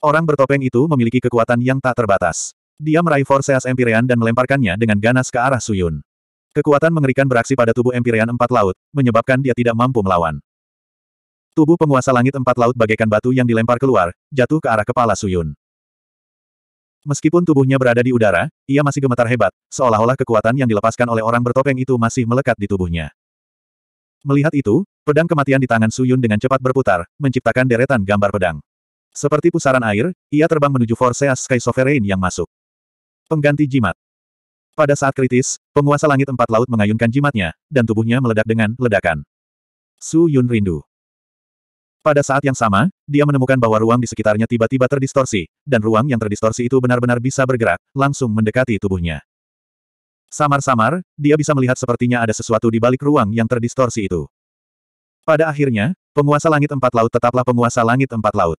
Orang bertopeng itu memiliki kekuatan yang tak terbatas. Dia meraih Forseas Empyrean dan melemparkannya dengan ganas ke arah Suyun. Kekuatan mengerikan beraksi pada tubuh Empyrean empat laut, menyebabkan dia tidak mampu melawan. Tubuh penguasa langit empat laut bagaikan batu yang dilempar keluar, jatuh ke arah kepala Suyun. Meskipun tubuhnya berada di udara, ia masih gemetar hebat, seolah-olah kekuatan yang dilepaskan oleh orang bertopeng itu masih melekat di tubuhnya. Melihat itu, pedang kematian di tangan Suyun dengan cepat berputar, menciptakan deretan gambar pedang. Seperti pusaran air, ia terbang menuju Forseas Sky Sovereign yang masuk. Pengganti jimat. Pada saat kritis, penguasa langit empat laut mengayunkan jimatnya, dan tubuhnya meledak dengan ledakan. Su Yun rindu. Pada saat yang sama, dia menemukan bahwa ruang di sekitarnya tiba-tiba terdistorsi, dan ruang yang terdistorsi itu benar-benar bisa bergerak, langsung mendekati tubuhnya. Samar-samar, dia bisa melihat sepertinya ada sesuatu di balik ruang yang terdistorsi itu. Pada akhirnya, penguasa langit empat laut tetaplah penguasa langit empat laut.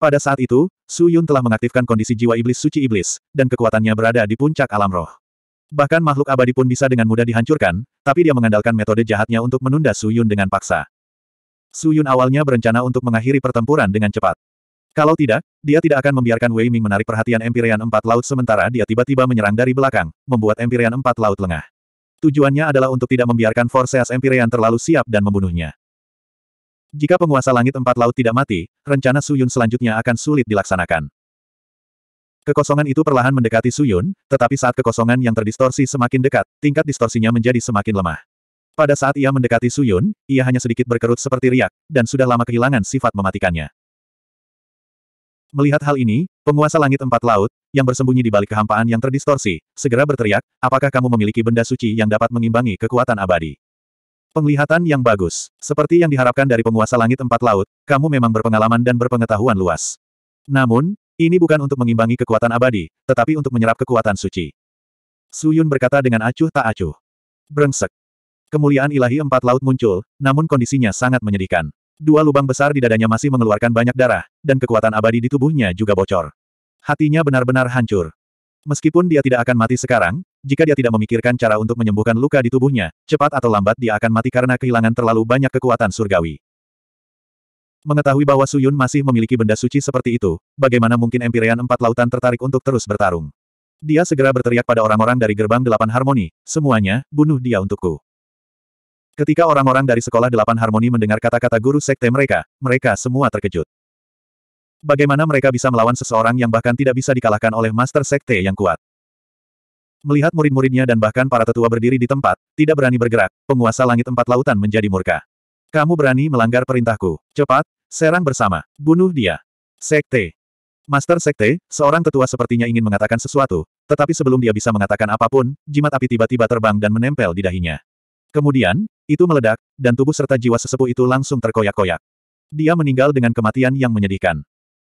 Pada saat itu, Su Yun telah mengaktifkan kondisi jiwa iblis suci iblis, dan kekuatannya berada di puncak alam roh. Bahkan makhluk abadi pun bisa dengan mudah dihancurkan, tapi dia mengandalkan metode jahatnya untuk menunda Su Yun dengan paksa. Su Yun awalnya berencana untuk mengakhiri pertempuran dengan cepat. Kalau tidak, dia tidak akan membiarkan Wei Ming menarik perhatian Empyrean Empat Laut sementara dia tiba-tiba menyerang dari belakang, membuat Empyrean Empat Laut lengah. Tujuannya adalah untuk tidak membiarkan Forces Empyrean terlalu siap dan membunuhnya. Jika penguasa langit empat laut tidak mati, rencana Suyun selanjutnya akan sulit dilaksanakan. Kekosongan itu perlahan mendekati Suyun, tetapi saat kekosongan yang terdistorsi semakin dekat, tingkat distorsinya menjadi semakin lemah. Pada saat ia mendekati Suyun, ia hanya sedikit berkerut seperti riak, dan sudah lama kehilangan sifat mematikannya. Melihat hal ini, penguasa langit empat laut, yang bersembunyi di balik kehampaan yang terdistorsi, segera berteriak, apakah kamu memiliki benda suci yang dapat mengimbangi kekuatan abadi? Penglihatan yang bagus. Seperti yang diharapkan dari penguasa langit empat laut, kamu memang berpengalaman dan berpengetahuan luas. Namun, ini bukan untuk mengimbangi kekuatan abadi, tetapi untuk menyerap kekuatan suci. Suyun berkata dengan acuh tak acuh. Brengsek. Kemuliaan ilahi empat laut muncul, namun kondisinya sangat menyedihkan. Dua lubang besar di dadanya masih mengeluarkan banyak darah, dan kekuatan abadi di tubuhnya juga bocor. Hatinya benar-benar hancur. Meskipun dia tidak akan mati sekarang, jika dia tidak memikirkan cara untuk menyembuhkan luka di tubuhnya, cepat atau lambat dia akan mati karena kehilangan terlalu banyak kekuatan surgawi. Mengetahui bahwa Suyun masih memiliki benda suci seperti itu, bagaimana mungkin Empyrean Empat Lautan tertarik untuk terus bertarung? Dia segera berteriak pada orang-orang dari gerbang Delapan Harmoni, semuanya, bunuh dia untukku. Ketika orang-orang dari sekolah Delapan Harmoni mendengar kata-kata guru sekte mereka, mereka semua terkejut. Bagaimana mereka bisa melawan seseorang yang bahkan tidak bisa dikalahkan oleh master sekte yang kuat? Melihat murid-muridnya dan bahkan para tetua berdiri di tempat, tidak berani bergerak, penguasa langit empat lautan menjadi murka. Kamu berani melanggar perintahku. Cepat, serang bersama. Bunuh dia. Sekte. Master Sekte, seorang tetua sepertinya ingin mengatakan sesuatu, tetapi sebelum dia bisa mengatakan apapun, jimat api tiba-tiba terbang dan menempel di dahinya. Kemudian, itu meledak, dan tubuh serta jiwa sesepuh itu langsung terkoyak-koyak. Dia meninggal dengan kematian yang menyedihkan.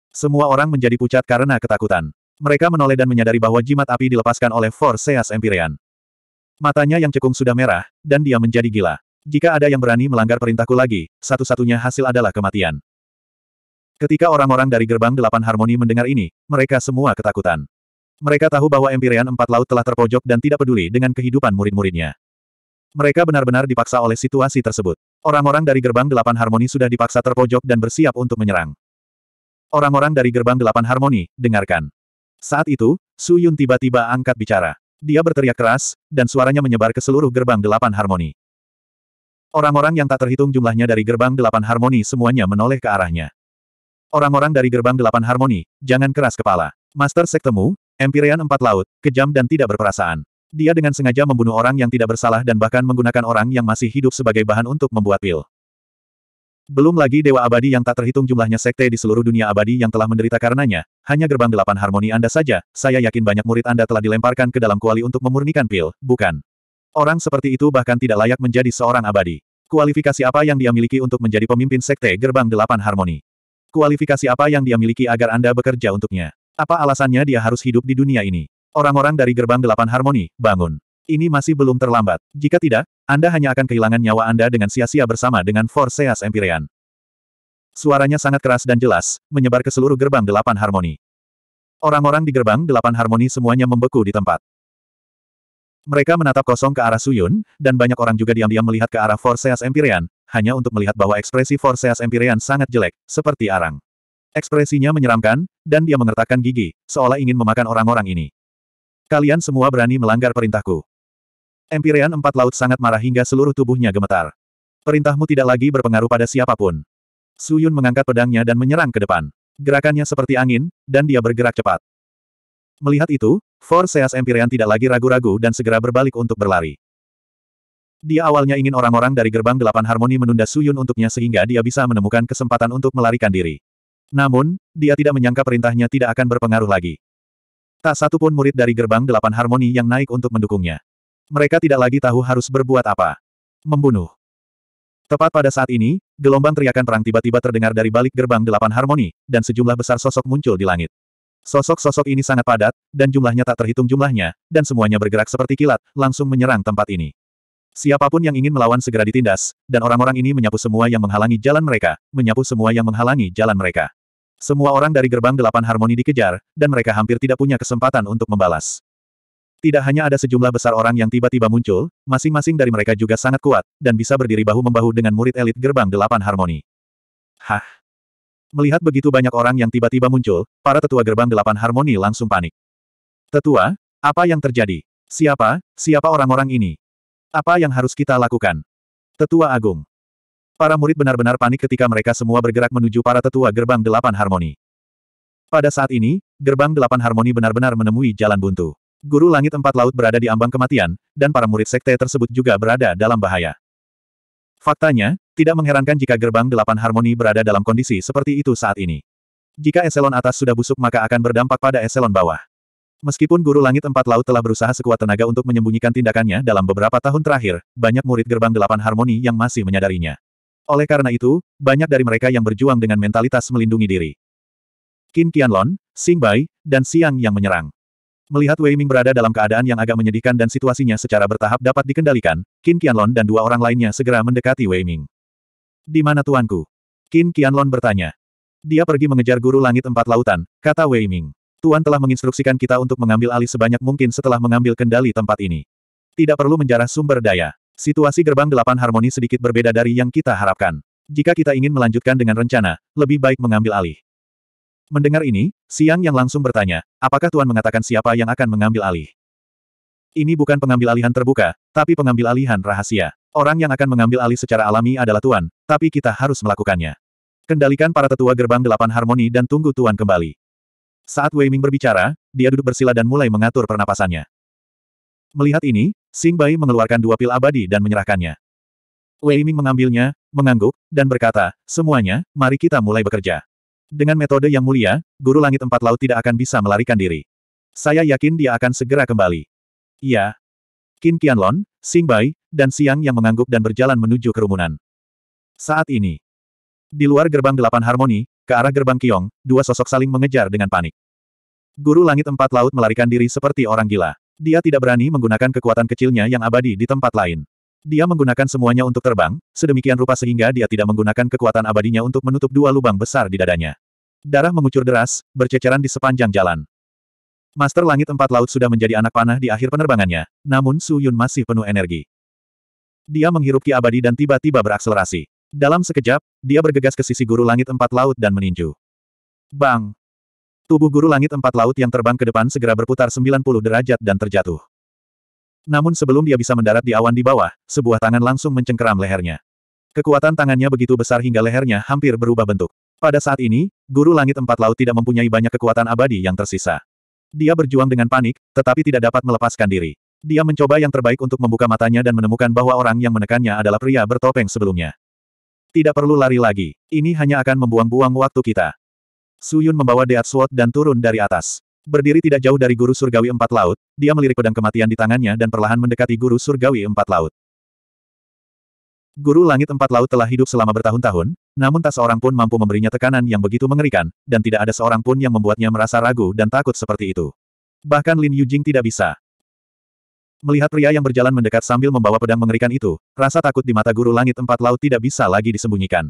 Semua orang menjadi pucat karena ketakutan. Mereka menoleh dan menyadari bahwa jimat api dilepaskan oleh Forseas Empyrean. Matanya yang cekung sudah merah, dan dia menjadi gila. Jika ada yang berani melanggar perintahku lagi, satu-satunya hasil adalah kematian. Ketika orang-orang dari gerbang delapan harmoni mendengar ini, mereka semua ketakutan. Mereka tahu bahwa Empyrean Empat Laut telah terpojok dan tidak peduli dengan kehidupan murid-muridnya. Mereka benar-benar dipaksa oleh situasi tersebut. Orang-orang dari gerbang delapan harmoni sudah dipaksa terpojok dan bersiap untuk menyerang. Orang-orang dari gerbang delapan harmoni, dengarkan. Saat itu, Su Yun tiba-tiba angkat bicara. Dia berteriak keras, dan suaranya menyebar ke seluruh gerbang delapan harmoni. Orang-orang yang tak terhitung jumlahnya dari gerbang delapan harmoni semuanya menoleh ke arahnya. Orang-orang dari gerbang delapan harmoni, jangan keras kepala. Master Sektemu, Empyrean empat laut, kejam dan tidak berperasaan. Dia dengan sengaja membunuh orang yang tidak bersalah dan bahkan menggunakan orang yang masih hidup sebagai bahan untuk membuat pil. Belum lagi Dewa Abadi yang tak terhitung jumlahnya sekte di seluruh dunia abadi yang telah menderita karenanya, hanya gerbang delapan harmoni Anda saja, saya yakin banyak murid Anda telah dilemparkan ke dalam kuali untuk memurnikan pil, bukan? Orang seperti itu bahkan tidak layak menjadi seorang abadi. Kualifikasi apa yang dia miliki untuk menjadi pemimpin sekte gerbang delapan harmoni? Kualifikasi apa yang dia miliki agar Anda bekerja untuknya? Apa alasannya dia harus hidup di dunia ini? Orang-orang dari gerbang delapan harmoni, bangun. Ini masih belum terlambat. Jika tidak, Anda hanya akan kehilangan nyawa Anda dengan sia-sia bersama dengan Forseas Empyrean. Suaranya sangat keras dan jelas, menyebar ke seluruh gerbang delapan harmoni. Orang-orang di gerbang delapan harmoni semuanya membeku di tempat. Mereka menatap kosong ke arah Suyun, dan banyak orang juga diam-diam melihat ke arah Forseas Empyrean, hanya untuk melihat bahwa ekspresi Forseas Empyrean sangat jelek, seperti arang. Ekspresinya menyeramkan, dan dia mengertakkan gigi, seolah ingin memakan orang-orang ini. Kalian semua berani melanggar perintahku. Empirean empat laut sangat marah hingga seluruh tubuhnya gemetar. Perintahmu tidak lagi berpengaruh pada siapapun. Su Yun mengangkat pedangnya dan menyerang ke depan. Gerakannya seperti angin, dan dia bergerak cepat. Melihat itu, Four Seas Empirean tidak lagi ragu-ragu dan segera berbalik untuk berlari. Dia awalnya ingin orang-orang dari gerbang delapan harmoni menunda Su Yun untuknya sehingga dia bisa menemukan kesempatan untuk melarikan diri. Namun, dia tidak menyangka perintahnya tidak akan berpengaruh lagi. Tak satu pun murid dari gerbang delapan harmoni yang naik untuk mendukungnya. Mereka tidak lagi tahu harus berbuat apa. Membunuh. Tepat pada saat ini, gelombang teriakan perang tiba-tiba terdengar dari balik gerbang delapan harmoni, dan sejumlah besar sosok muncul di langit. Sosok-sosok ini sangat padat, dan jumlahnya tak terhitung jumlahnya, dan semuanya bergerak seperti kilat, langsung menyerang tempat ini. Siapapun yang ingin melawan segera ditindas, dan orang-orang ini menyapu semua yang menghalangi jalan mereka, menyapu semua yang menghalangi jalan mereka. Semua orang dari gerbang delapan harmoni dikejar, dan mereka hampir tidak punya kesempatan untuk membalas. Tidak hanya ada sejumlah besar orang yang tiba-tiba muncul, masing-masing dari mereka juga sangat kuat, dan bisa berdiri bahu-membahu dengan murid elit gerbang delapan harmoni. Hah? Melihat begitu banyak orang yang tiba-tiba muncul, para tetua gerbang delapan harmoni langsung panik. Tetua, apa yang terjadi? Siapa, siapa orang-orang ini? Apa yang harus kita lakukan? Tetua Agung. Para murid benar-benar panik ketika mereka semua bergerak menuju para tetua gerbang delapan harmoni. Pada saat ini, gerbang delapan harmoni benar-benar menemui jalan buntu. Guru Langit Empat Laut berada di ambang kematian, dan para murid sekte tersebut juga berada dalam bahaya. Faktanya, tidak mengherankan jika gerbang delapan harmoni berada dalam kondisi seperti itu saat ini. Jika eselon atas sudah busuk maka akan berdampak pada eselon bawah. Meskipun Guru Langit Empat Laut telah berusaha sekuat tenaga untuk menyembunyikan tindakannya dalam beberapa tahun terakhir, banyak murid gerbang delapan harmoni yang masih menyadarinya. Oleh karena itu, banyak dari mereka yang berjuang dengan mentalitas melindungi diri. Qin Qianlon, Xing Bai, dan Siang yang menyerang. Melihat Wei Ming berada dalam keadaan yang agak menyedihkan dan situasinya secara bertahap dapat dikendalikan, Qin Qianlong dan dua orang lainnya segera mendekati Wei Ming. Di mana tuanku? Qin Qianlong bertanya. Dia pergi mengejar guru langit empat lautan, kata Wei Ming. Tuan telah menginstruksikan kita untuk mengambil alih sebanyak mungkin setelah mengambil kendali tempat ini. Tidak perlu menjarah sumber daya. Situasi gerbang delapan harmoni sedikit berbeda dari yang kita harapkan. Jika kita ingin melanjutkan dengan rencana, lebih baik mengambil alih. Mendengar ini, Siang yang langsung bertanya, apakah Tuan mengatakan siapa yang akan mengambil alih? Ini bukan pengambil alihan terbuka, tapi pengambil alihan rahasia. Orang yang akan mengambil alih secara alami adalah Tuan, tapi kita harus melakukannya. Kendalikan para tetua gerbang delapan harmoni dan tunggu Tuan kembali. Saat Wei Ming berbicara, dia duduk bersila dan mulai mengatur pernapasannya. Melihat ini, Sing Bai mengeluarkan dua pil abadi dan menyerahkannya. Wei Ming mengambilnya, mengangguk, dan berkata, semuanya, mari kita mulai bekerja. Dengan metode yang mulia, Guru Langit Empat Laut tidak akan bisa melarikan diri. Saya yakin dia akan segera kembali. Iya. Qin Qianlon, Xing Bai, dan Siang yang mengangguk dan berjalan menuju kerumunan. Saat ini. Di luar gerbang delapan harmoni, ke arah gerbang Kiong, dua sosok saling mengejar dengan panik. Guru Langit Empat Laut melarikan diri seperti orang gila. Dia tidak berani menggunakan kekuatan kecilnya yang abadi di tempat lain. Dia menggunakan semuanya untuk terbang, sedemikian rupa sehingga dia tidak menggunakan kekuatan abadinya untuk menutup dua lubang besar di dadanya. Darah mengucur deras, berceceran di sepanjang jalan. Master Langit Empat Laut sudah menjadi anak panah di akhir penerbangannya, namun Su Yun masih penuh energi. Dia menghirup ki abadi dan tiba-tiba berakselerasi. Dalam sekejap, dia bergegas ke sisi guru langit empat laut dan meninju. Bang! Tubuh guru langit empat laut yang terbang ke depan segera berputar 90 derajat dan terjatuh. Namun sebelum dia bisa mendarat di awan di bawah, sebuah tangan langsung mencengkeram lehernya. Kekuatan tangannya begitu besar hingga lehernya hampir berubah bentuk. Pada saat ini, Guru Langit Empat Laut tidak mempunyai banyak kekuatan abadi yang tersisa. Dia berjuang dengan panik, tetapi tidak dapat melepaskan diri. Dia mencoba yang terbaik untuk membuka matanya dan menemukan bahwa orang yang menekannya adalah pria bertopeng sebelumnya. Tidak perlu lari lagi, ini hanya akan membuang-buang waktu kita. Suyun membawa Deat Sword dan turun dari atas. Berdiri tidak jauh dari Guru Surgawi Empat Laut, dia melirik pedang kematian di tangannya dan perlahan mendekati Guru Surgawi Empat Laut. Guru Langit Empat Laut telah hidup selama bertahun-tahun, namun tak seorang pun mampu memberinya tekanan yang begitu mengerikan, dan tidak ada seorang pun yang membuatnya merasa ragu dan takut seperti itu. Bahkan Lin Yujing tidak bisa. Melihat pria yang berjalan mendekat sambil membawa pedang mengerikan itu, rasa takut di mata Guru Langit Empat Laut tidak bisa lagi disembunyikan.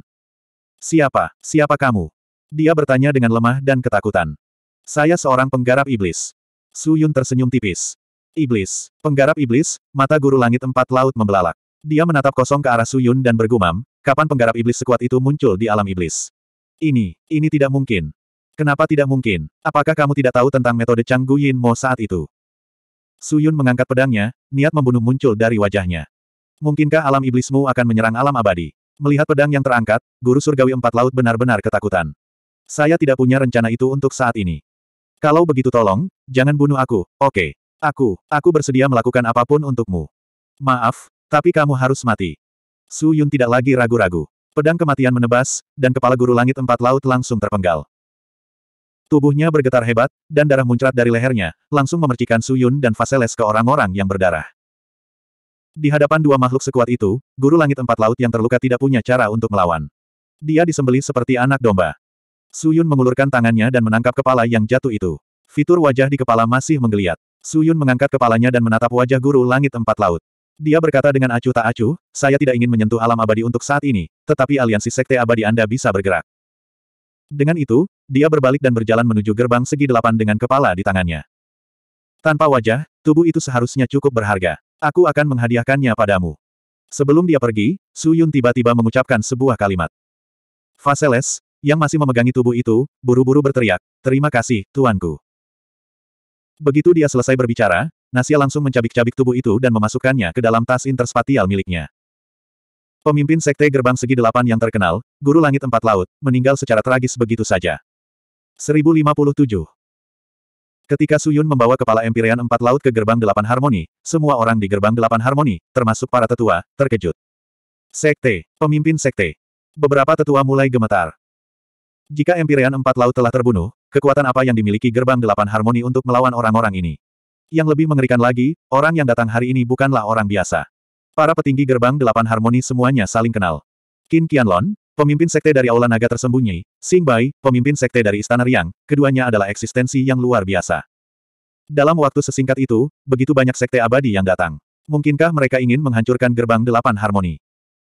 Siapa? Siapa kamu? Dia bertanya dengan lemah dan ketakutan. Saya seorang penggarap iblis. Su Yun tersenyum tipis. Iblis. Penggarap iblis, mata Guru Langit Empat Laut membelalak. Dia menatap kosong ke arah Suyun dan bergumam, kapan penggarap iblis sekuat itu muncul di alam iblis? Ini, ini tidak mungkin. Kenapa tidak mungkin? Apakah kamu tidak tahu tentang metode Chang Gu Yin Mo saat itu? Suyun mengangkat pedangnya, niat membunuh muncul dari wajahnya. Mungkinkah alam iblismu akan menyerang alam abadi? Melihat pedang yang terangkat, guru surgawi empat laut benar-benar ketakutan. Saya tidak punya rencana itu untuk saat ini. Kalau begitu tolong, jangan bunuh aku, oke. Okay. Aku, aku bersedia melakukan apapun untukmu. Maaf, tapi kamu harus mati. Su Yun tidak lagi ragu-ragu. Pedang kematian menebas, dan kepala guru langit empat laut langsung terpenggal. Tubuhnya bergetar hebat, dan darah muncrat dari lehernya, langsung memercikan Su Yun dan Faseles ke orang-orang yang berdarah. Di hadapan dua makhluk sekuat itu, guru langit empat laut yang terluka tidak punya cara untuk melawan. Dia disembelih seperti anak domba. Su Yun mengulurkan tangannya dan menangkap kepala yang jatuh itu. Fitur wajah di kepala masih menggeliat. Su Yun mengangkat kepalanya dan menatap wajah guru langit empat laut. Dia berkata dengan acuh tak acuh, saya tidak ingin menyentuh alam abadi untuk saat ini, tetapi aliansi sekte abadi Anda bisa bergerak. Dengan itu, dia berbalik dan berjalan menuju gerbang segi delapan dengan kepala di tangannya. Tanpa wajah, tubuh itu seharusnya cukup berharga. Aku akan menghadiahkannya padamu. Sebelum dia pergi, Su Yun tiba-tiba mengucapkan sebuah kalimat. Faseles, yang masih memegangi tubuh itu, buru-buru berteriak, terima kasih, tuanku. Begitu dia selesai berbicara, Nasia langsung mencabik-cabik tubuh itu dan memasukkannya ke dalam tas interspatial miliknya. Pemimpin Sekte Gerbang Segi Delapan yang terkenal, Guru Langit Empat Laut, meninggal secara tragis begitu saja. 1057 Ketika Suyun membawa kepala Empirian Empat Laut ke Gerbang Delapan Harmoni, semua orang di Gerbang Delapan Harmoni, termasuk para tetua, terkejut. Sekte, pemimpin sekte. Beberapa tetua mulai gemetar. Jika Empirian Empat Laut telah terbunuh, kekuatan apa yang dimiliki Gerbang Delapan Harmoni untuk melawan orang-orang ini? Yang lebih mengerikan lagi, orang yang datang hari ini bukanlah orang biasa. Para petinggi gerbang delapan harmoni semuanya saling kenal. Qin Qianlon, pemimpin sekte dari Aula Naga tersembunyi, Xing Bai, pemimpin sekte dari Istana Riang, keduanya adalah eksistensi yang luar biasa. Dalam waktu sesingkat itu, begitu banyak sekte abadi yang datang. Mungkinkah mereka ingin menghancurkan gerbang delapan harmoni?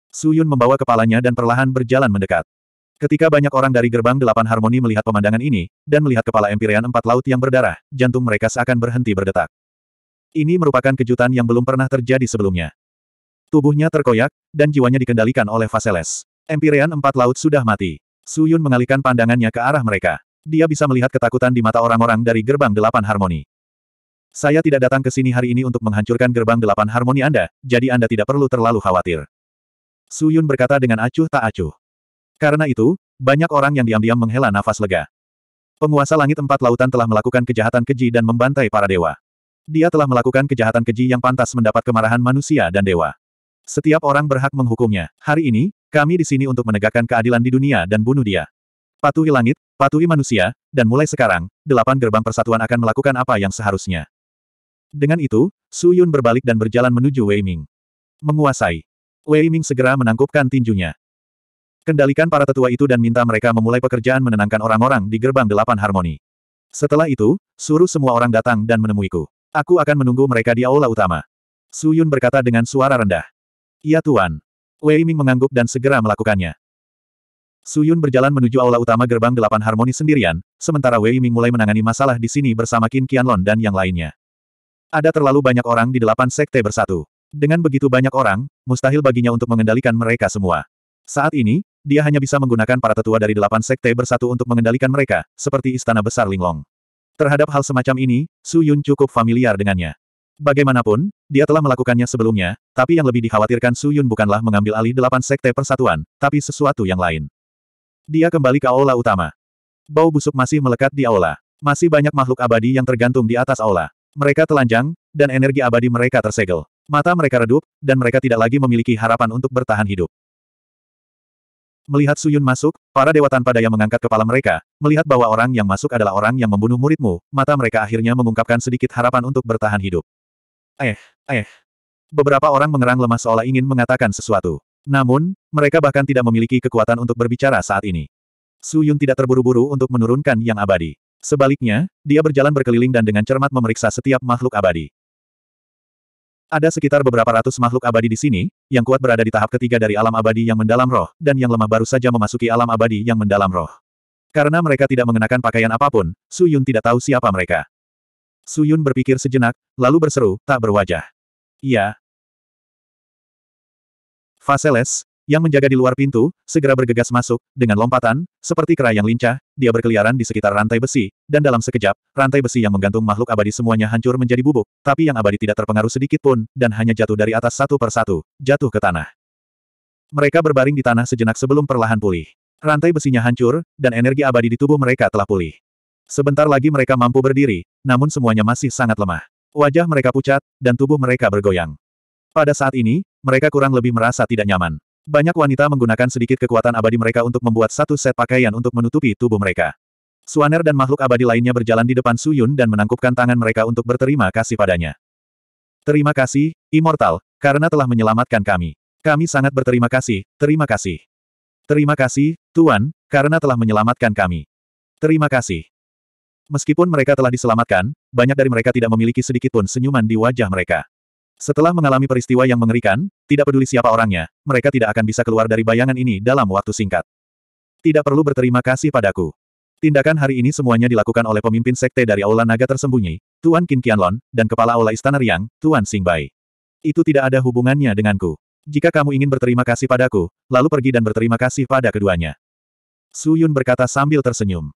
Su Yun membawa kepalanya dan perlahan berjalan mendekat. Ketika banyak orang dari gerbang delapan harmoni melihat pemandangan ini, dan melihat kepala empirean empat laut yang berdarah, jantung mereka seakan berhenti berdetak. Ini merupakan kejutan yang belum pernah terjadi sebelumnya. Tubuhnya terkoyak, dan jiwanya dikendalikan oleh Vaseles. Empirean empat laut sudah mati. Suyun mengalihkan pandangannya ke arah mereka. Dia bisa melihat ketakutan di mata orang-orang dari gerbang delapan harmoni. Saya tidak datang ke sini hari ini untuk menghancurkan gerbang delapan harmoni Anda, jadi Anda tidak perlu terlalu khawatir. Suyun berkata dengan acuh tak acuh. Karena itu, banyak orang yang diam-diam menghela nafas lega. Penguasa langit empat lautan telah melakukan kejahatan keji dan membantai para dewa. Dia telah melakukan kejahatan keji yang pantas mendapat kemarahan manusia dan dewa. Setiap orang berhak menghukumnya. Hari ini, kami di sini untuk menegakkan keadilan di dunia dan bunuh dia. Patuhi langit, patuhi manusia, dan mulai sekarang, delapan gerbang persatuan akan melakukan apa yang seharusnya. Dengan itu, Su Yun berbalik dan berjalan menuju Wei Ming. Menguasai. Wei Ming segera menangkupkan tinjunya. Kendalikan para tetua itu dan minta mereka memulai pekerjaan menenangkan orang-orang di gerbang delapan harmoni. Setelah itu, suruh semua orang datang dan menemuiku. Aku akan menunggu mereka di aula utama. Su Yun berkata dengan suara rendah. Ya Tuan. Wei Ming mengangguk dan segera melakukannya. Su Yun berjalan menuju aula utama gerbang delapan harmoni sendirian, sementara Wei Ming mulai menangani masalah di sini bersama Qin Qianlon dan yang lainnya. Ada terlalu banyak orang di delapan sekte bersatu. Dengan begitu banyak orang, mustahil baginya untuk mengendalikan mereka semua. Saat ini, dia hanya bisa menggunakan para tetua dari delapan sekte bersatu untuk mengendalikan mereka, seperti istana besar Linglong. Terhadap hal semacam ini, Su Yun cukup familiar dengannya. Bagaimanapun, dia telah melakukannya sebelumnya, tapi yang lebih dikhawatirkan Su Yun bukanlah mengambil alih delapan sekte persatuan, tapi sesuatu yang lain. Dia kembali ke aula utama. Bau busuk masih melekat di aula. Masih banyak makhluk abadi yang tergantung di atas aula. Mereka telanjang, dan energi abadi mereka tersegel. Mata mereka redup, dan mereka tidak lagi memiliki harapan untuk bertahan hidup. Melihat Suyun masuk, para dewa tanpa daya mengangkat kepala mereka, melihat bahwa orang yang masuk adalah orang yang membunuh muridmu, mata mereka akhirnya mengungkapkan sedikit harapan untuk bertahan hidup. Eh, eh. Beberapa orang mengerang lemah seolah ingin mengatakan sesuatu. Namun, mereka bahkan tidak memiliki kekuatan untuk berbicara saat ini. Suyun tidak terburu-buru untuk menurunkan yang abadi. Sebaliknya, dia berjalan berkeliling dan dengan cermat memeriksa setiap makhluk abadi. Ada sekitar beberapa ratus makhluk abadi di sini, yang kuat berada di tahap ketiga dari alam abadi yang mendalam roh, dan yang lemah baru saja memasuki alam abadi yang mendalam roh. Karena mereka tidak mengenakan pakaian apapun, Su Yun tidak tahu siapa mereka. Su Yun berpikir sejenak, lalu berseru, tak berwajah. Iya. Faseles, yang menjaga di luar pintu, segera bergegas masuk, dengan lompatan, seperti kera yang lincah, dia berkeliaran di sekitar rantai besi, dan dalam sekejap, rantai besi yang menggantung makhluk abadi semuanya hancur menjadi bubuk, tapi yang abadi tidak terpengaruh sedikit pun, dan hanya jatuh dari atas satu persatu, jatuh ke tanah. Mereka berbaring di tanah sejenak sebelum perlahan pulih. Rantai besinya hancur, dan energi abadi di tubuh mereka telah pulih. Sebentar lagi mereka mampu berdiri, namun semuanya masih sangat lemah. Wajah mereka pucat, dan tubuh mereka bergoyang. Pada saat ini, mereka kurang lebih merasa tidak nyaman. Banyak wanita menggunakan sedikit kekuatan abadi mereka untuk membuat satu set pakaian untuk menutupi tubuh mereka. Suaner dan makhluk abadi lainnya berjalan di depan Suyun dan menangkupkan tangan mereka untuk berterima kasih padanya. Terima kasih, Immortal, karena telah menyelamatkan kami. Kami sangat berterima kasih, terima kasih. Terima kasih, Tuan, karena telah menyelamatkan kami. Terima kasih. Meskipun mereka telah diselamatkan, banyak dari mereka tidak memiliki sedikitpun senyuman di wajah mereka. Setelah mengalami peristiwa yang mengerikan, tidak peduli siapa orangnya, mereka tidak akan bisa keluar dari bayangan ini dalam waktu singkat. Tidak perlu berterima kasih padaku. Tindakan hari ini semuanya dilakukan oleh pemimpin sekte dari Aula Naga tersembunyi, Tuan Qin Qianlong, dan Kepala Aula Istana Riang, Tuan Singbai. Itu tidak ada hubungannya denganku. Jika kamu ingin berterima kasih padaku, lalu pergi dan berterima kasih pada keduanya. Su Yun berkata sambil tersenyum.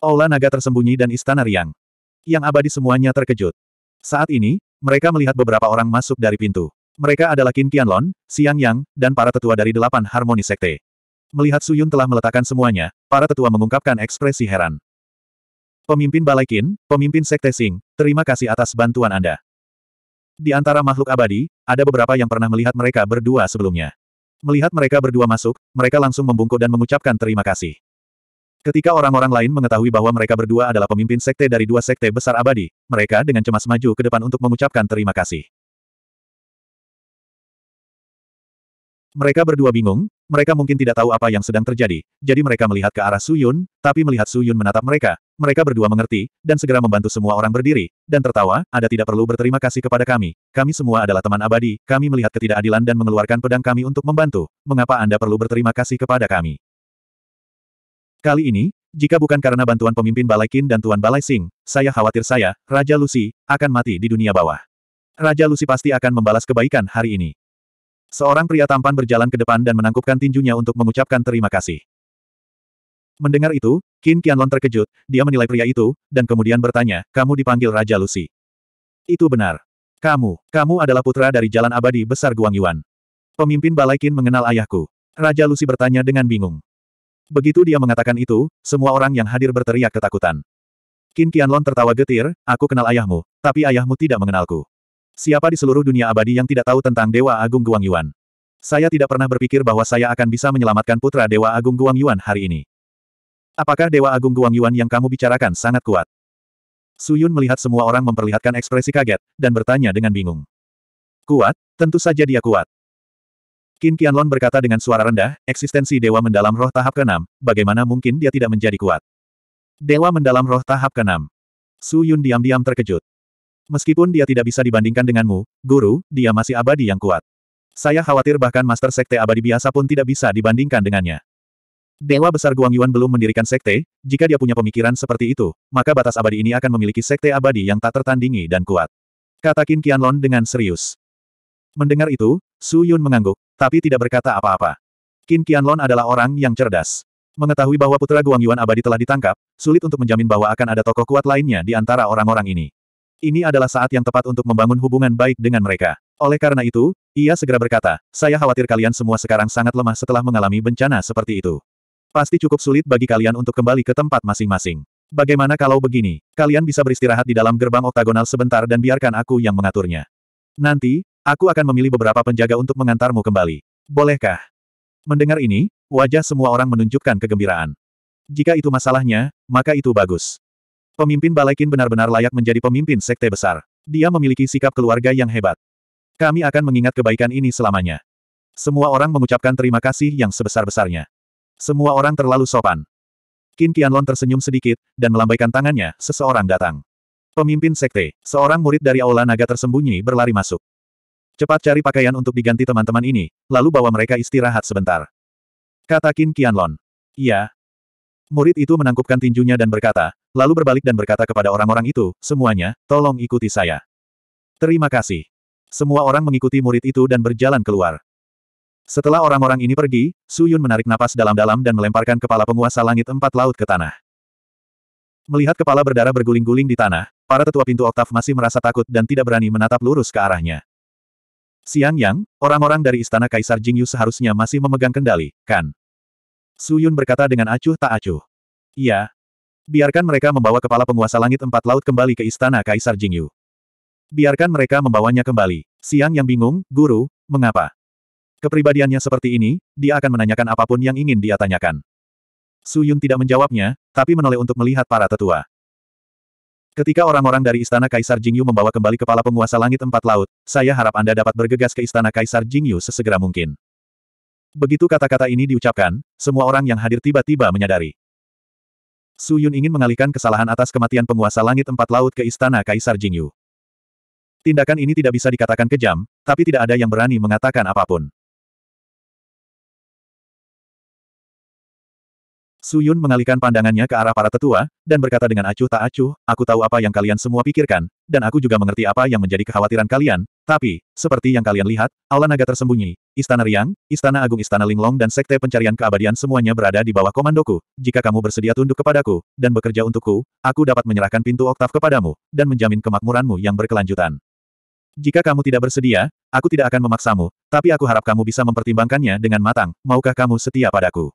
Aula Naga tersembunyi dan Istana Riang. Yang abadi semuanya terkejut. Saat ini, mereka melihat beberapa orang masuk dari pintu. Mereka adalah Qin Qianlon, Xiang Yang, dan para tetua dari delapan harmoni sekte. Melihat Suyun telah meletakkan semuanya, para tetua mengungkapkan ekspresi heran. Pemimpin Balai Qin, pemimpin sekte Sing, terima kasih atas bantuan Anda. Di antara makhluk abadi, ada beberapa yang pernah melihat mereka berdua sebelumnya. Melihat mereka berdua masuk, mereka langsung membungkuk dan mengucapkan terima kasih. Ketika orang-orang lain mengetahui bahwa mereka berdua adalah pemimpin sekte dari dua sekte besar abadi, mereka dengan cemas maju ke depan untuk mengucapkan terima kasih. Mereka berdua bingung, mereka mungkin tidak tahu apa yang sedang terjadi, jadi mereka melihat ke arah Suyun, tapi melihat Suyun menatap mereka, mereka berdua mengerti, dan segera membantu semua orang berdiri, dan tertawa, ada tidak perlu berterima kasih kepada kami, kami semua adalah teman abadi, kami melihat ketidakadilan dan mengeluarkan pedang kami untuk membantu, mengapa Anda perlu berterima kasih kepada kami? Kali ini, jika bukan karena bantuan pemimpin Balai Qin dan Tuan Balai Sing, saya khawatir saya, Raja Lucy, akan mati di dunia bawah. Raja Lucy pasti akan membalas kebaikan hari ini. Seorang pria tampan berjalan ke depan dan menangkupkan tinjunya untuk mengucapkan terima kasih. Mendengar itu, Qin Qianlong terkejut, dia menilai pria itu, dan kemudian bertanya, kamu dipanggil Raja Lucy. Itu benar. Kamu, kamu adalah putra dari Jalan Abadi Besar Guangyuan. Pemimpin Balai Qin mengenal ayahku. Raja Lucy bertanya dengan bingung. Begitu dia mengatakan itu, semua orang yang hadir berteriak ketakutan. Qin Qianlong tertawa getir, aku kenal ayahmu, tapi ayahmu tidak mengenalku. Siapa di seluruh dunia abadi yang tidak tahu tentang Dewa Agung Guang Yuan? Saya tidak pernah berpikir bahwa saya akan bisa menyelamatkan putra Dewa Agung Guang Yuan hari ini. Apakah Dewa Agung Guang Yuan yang kamu bicarakan sangat kuat? Suyun melihat semua orang memperlihatkan ekspresi kaget, dan bertanya dengan bingung. Kuat? Tentu saja dia kuat. Qin Qianlong berkata dengan suara rendah, eksistensi Dewa Mendalam Roh tahap ke-6, bagaimana mungkin dia tidak menjadi kuat? Dewa Mendalam Roh tahap ke-6. Su Yun diam-diam terkejut. Meskipun dia tidak bisa dibandingkan denganmu, guru, dia masih abadi yang kuat. Saya khawatir bahkan Master Sekte Abadi biasa pun tidak bisa dibandingkan dengannya. Dewa Besar Guang Yuan belum mendirikan sekte, jika dia punya pemikiran seperti itu, maka batas abadi ini akan memiliki sekte abadi yang tak tertandingi dan kuat. Kata Qin Qianlong dengan serius. Mendengar itu, Su Yun mengangguk, tapi tidak berkata apa-apa. Qin Qianlong adalah orang yang cerdas. Mengetahui bahwa putra Guang Yuan abadi telah ditangkap, sulit untuk menjamin bahwa akan ada tokoh kuat lainnya di antara orang-orang ini. Ini adalah saat yang tepat untuk membangun hubungan baik dengan mereka. Oleh karena itu, ia segera berkata, saya khawatir kalian semua sekarang sangat lemah setelah mengalami bencana seperti itu. Pasti cukup sulit bagi kalian untuk kembali ke tempat masing-masing. Bagaimana kalau begini, kalian bisa beristirahat di dalam gerbang oktagonal sebentar dan biarkan aku yang mengaturnya. Nanti, Aku akan memilih beberapa penjaga untuk mengantarmu kembali. Bolehkah? Mendengar ini, wajah semua orang menunjukkan kegembiraan. Jika itu masalahnya, maka itu bagus. Pemimpin Balaikin benar-benar layak menjadi pemimpin sekte besar. Dia memiliki sikap keluarga yang hebat. Kami akan mengingat kebaikan ini selamanya. Semua orang mengucapkan terima kasih yang sebesar-besarnya. Semua orang terlalu sopan. Qin Qianlon tersenyum sedikit, dan melambaikan tangannya, seseorang datang. Pemimpin sekte, seorang murid dari Aula Naga tersembunyi berlari masuk. Cepat cari pakaian untuk diganti teman-teman ini, lalu bawa mereka istirahat sebentar. Kata Qin Qianlon. Iya. Murid itu menangkupkan tinjunya dan berkata, lalu berbalik dan berkata kepada orang-orang itu, semuanya, tolong ikuti saya. Terima kasih. Semua orang mengikuti murid itu dan berjalan keluar. Setelah orang-orang ini pergi, Su Yun menarik napas dalam-dalam dan melemparkan kepala penguasa langit empat laut ke tanah. Melihat kepala berdarah berguling-guling di tanah, para tetua pintu oktav masih merasa takut dan tidak berani menatap lurus ke arahnya. Siang Yang, orang-orang dari istana Kaisar Jingyu seharusnya masih memegang kendali, kan? Su Yun berkata dengan acuh tak acuh. Iya. Biarkan mereka membawa kepala penguasa langit empat laut kembali ke istana Kaisar Jingyu. Biarkan mereka membawanya kembali. Siang Yang bingung, guru, mengapa? Kepribadiannya seperti ini, dia akan menanyakan apapun yang ingin dia tanyakan. Su Yun tidak menjawabnya, tapi menoleh untuk melihat para tetua. Ketika orang-orang dari Istana Kaisar Jingyu membawa kembali kepala penguasa langit empat laut, saya harap Anda dapat bergegas ke Istana Kaisar Jingyu sesegera mungkin. Begitu kata-kata ini diucapkan, semua orang yang hadir tiba-tiba menyadari. Su Yun ingin mengalihkan kesalahan atas kematian penguasa langit empat laut ke Istana Kaisar Jingyu. Tindakan ini tidak bisa dikatakan kejam, tapi tidak ada yang berani mengatakan apapun. Su Yun mengalihkan pandangannya ke arah para tetua, dan berkata dengan acuh tak acuh, aku tahu apa yang kalian semua pikirkan, dan aku juga mengerti apa yang menjadi kekhawatiran kalian, tapi, seperti yang kalian lihat, Aula Naga tersembunyi, Istana Riang, Istana Agung Istana Linglong dan Sekte Pencarian Keabadian semuanya berada di bawah komandoku, jika kamu bersedia tunduk kepadaku, dan bekerja untukku, aku dapat menyerahkan pintu oktav kepadamu, dan menjamin kemakmuranmu yang berkelanjutan. Jika kamu tidak bersedia, aku tidak akan memaksamu, tapi aku harap kamu bisa mempertimbangkannya dengan matang, maukah kamu setia padaku?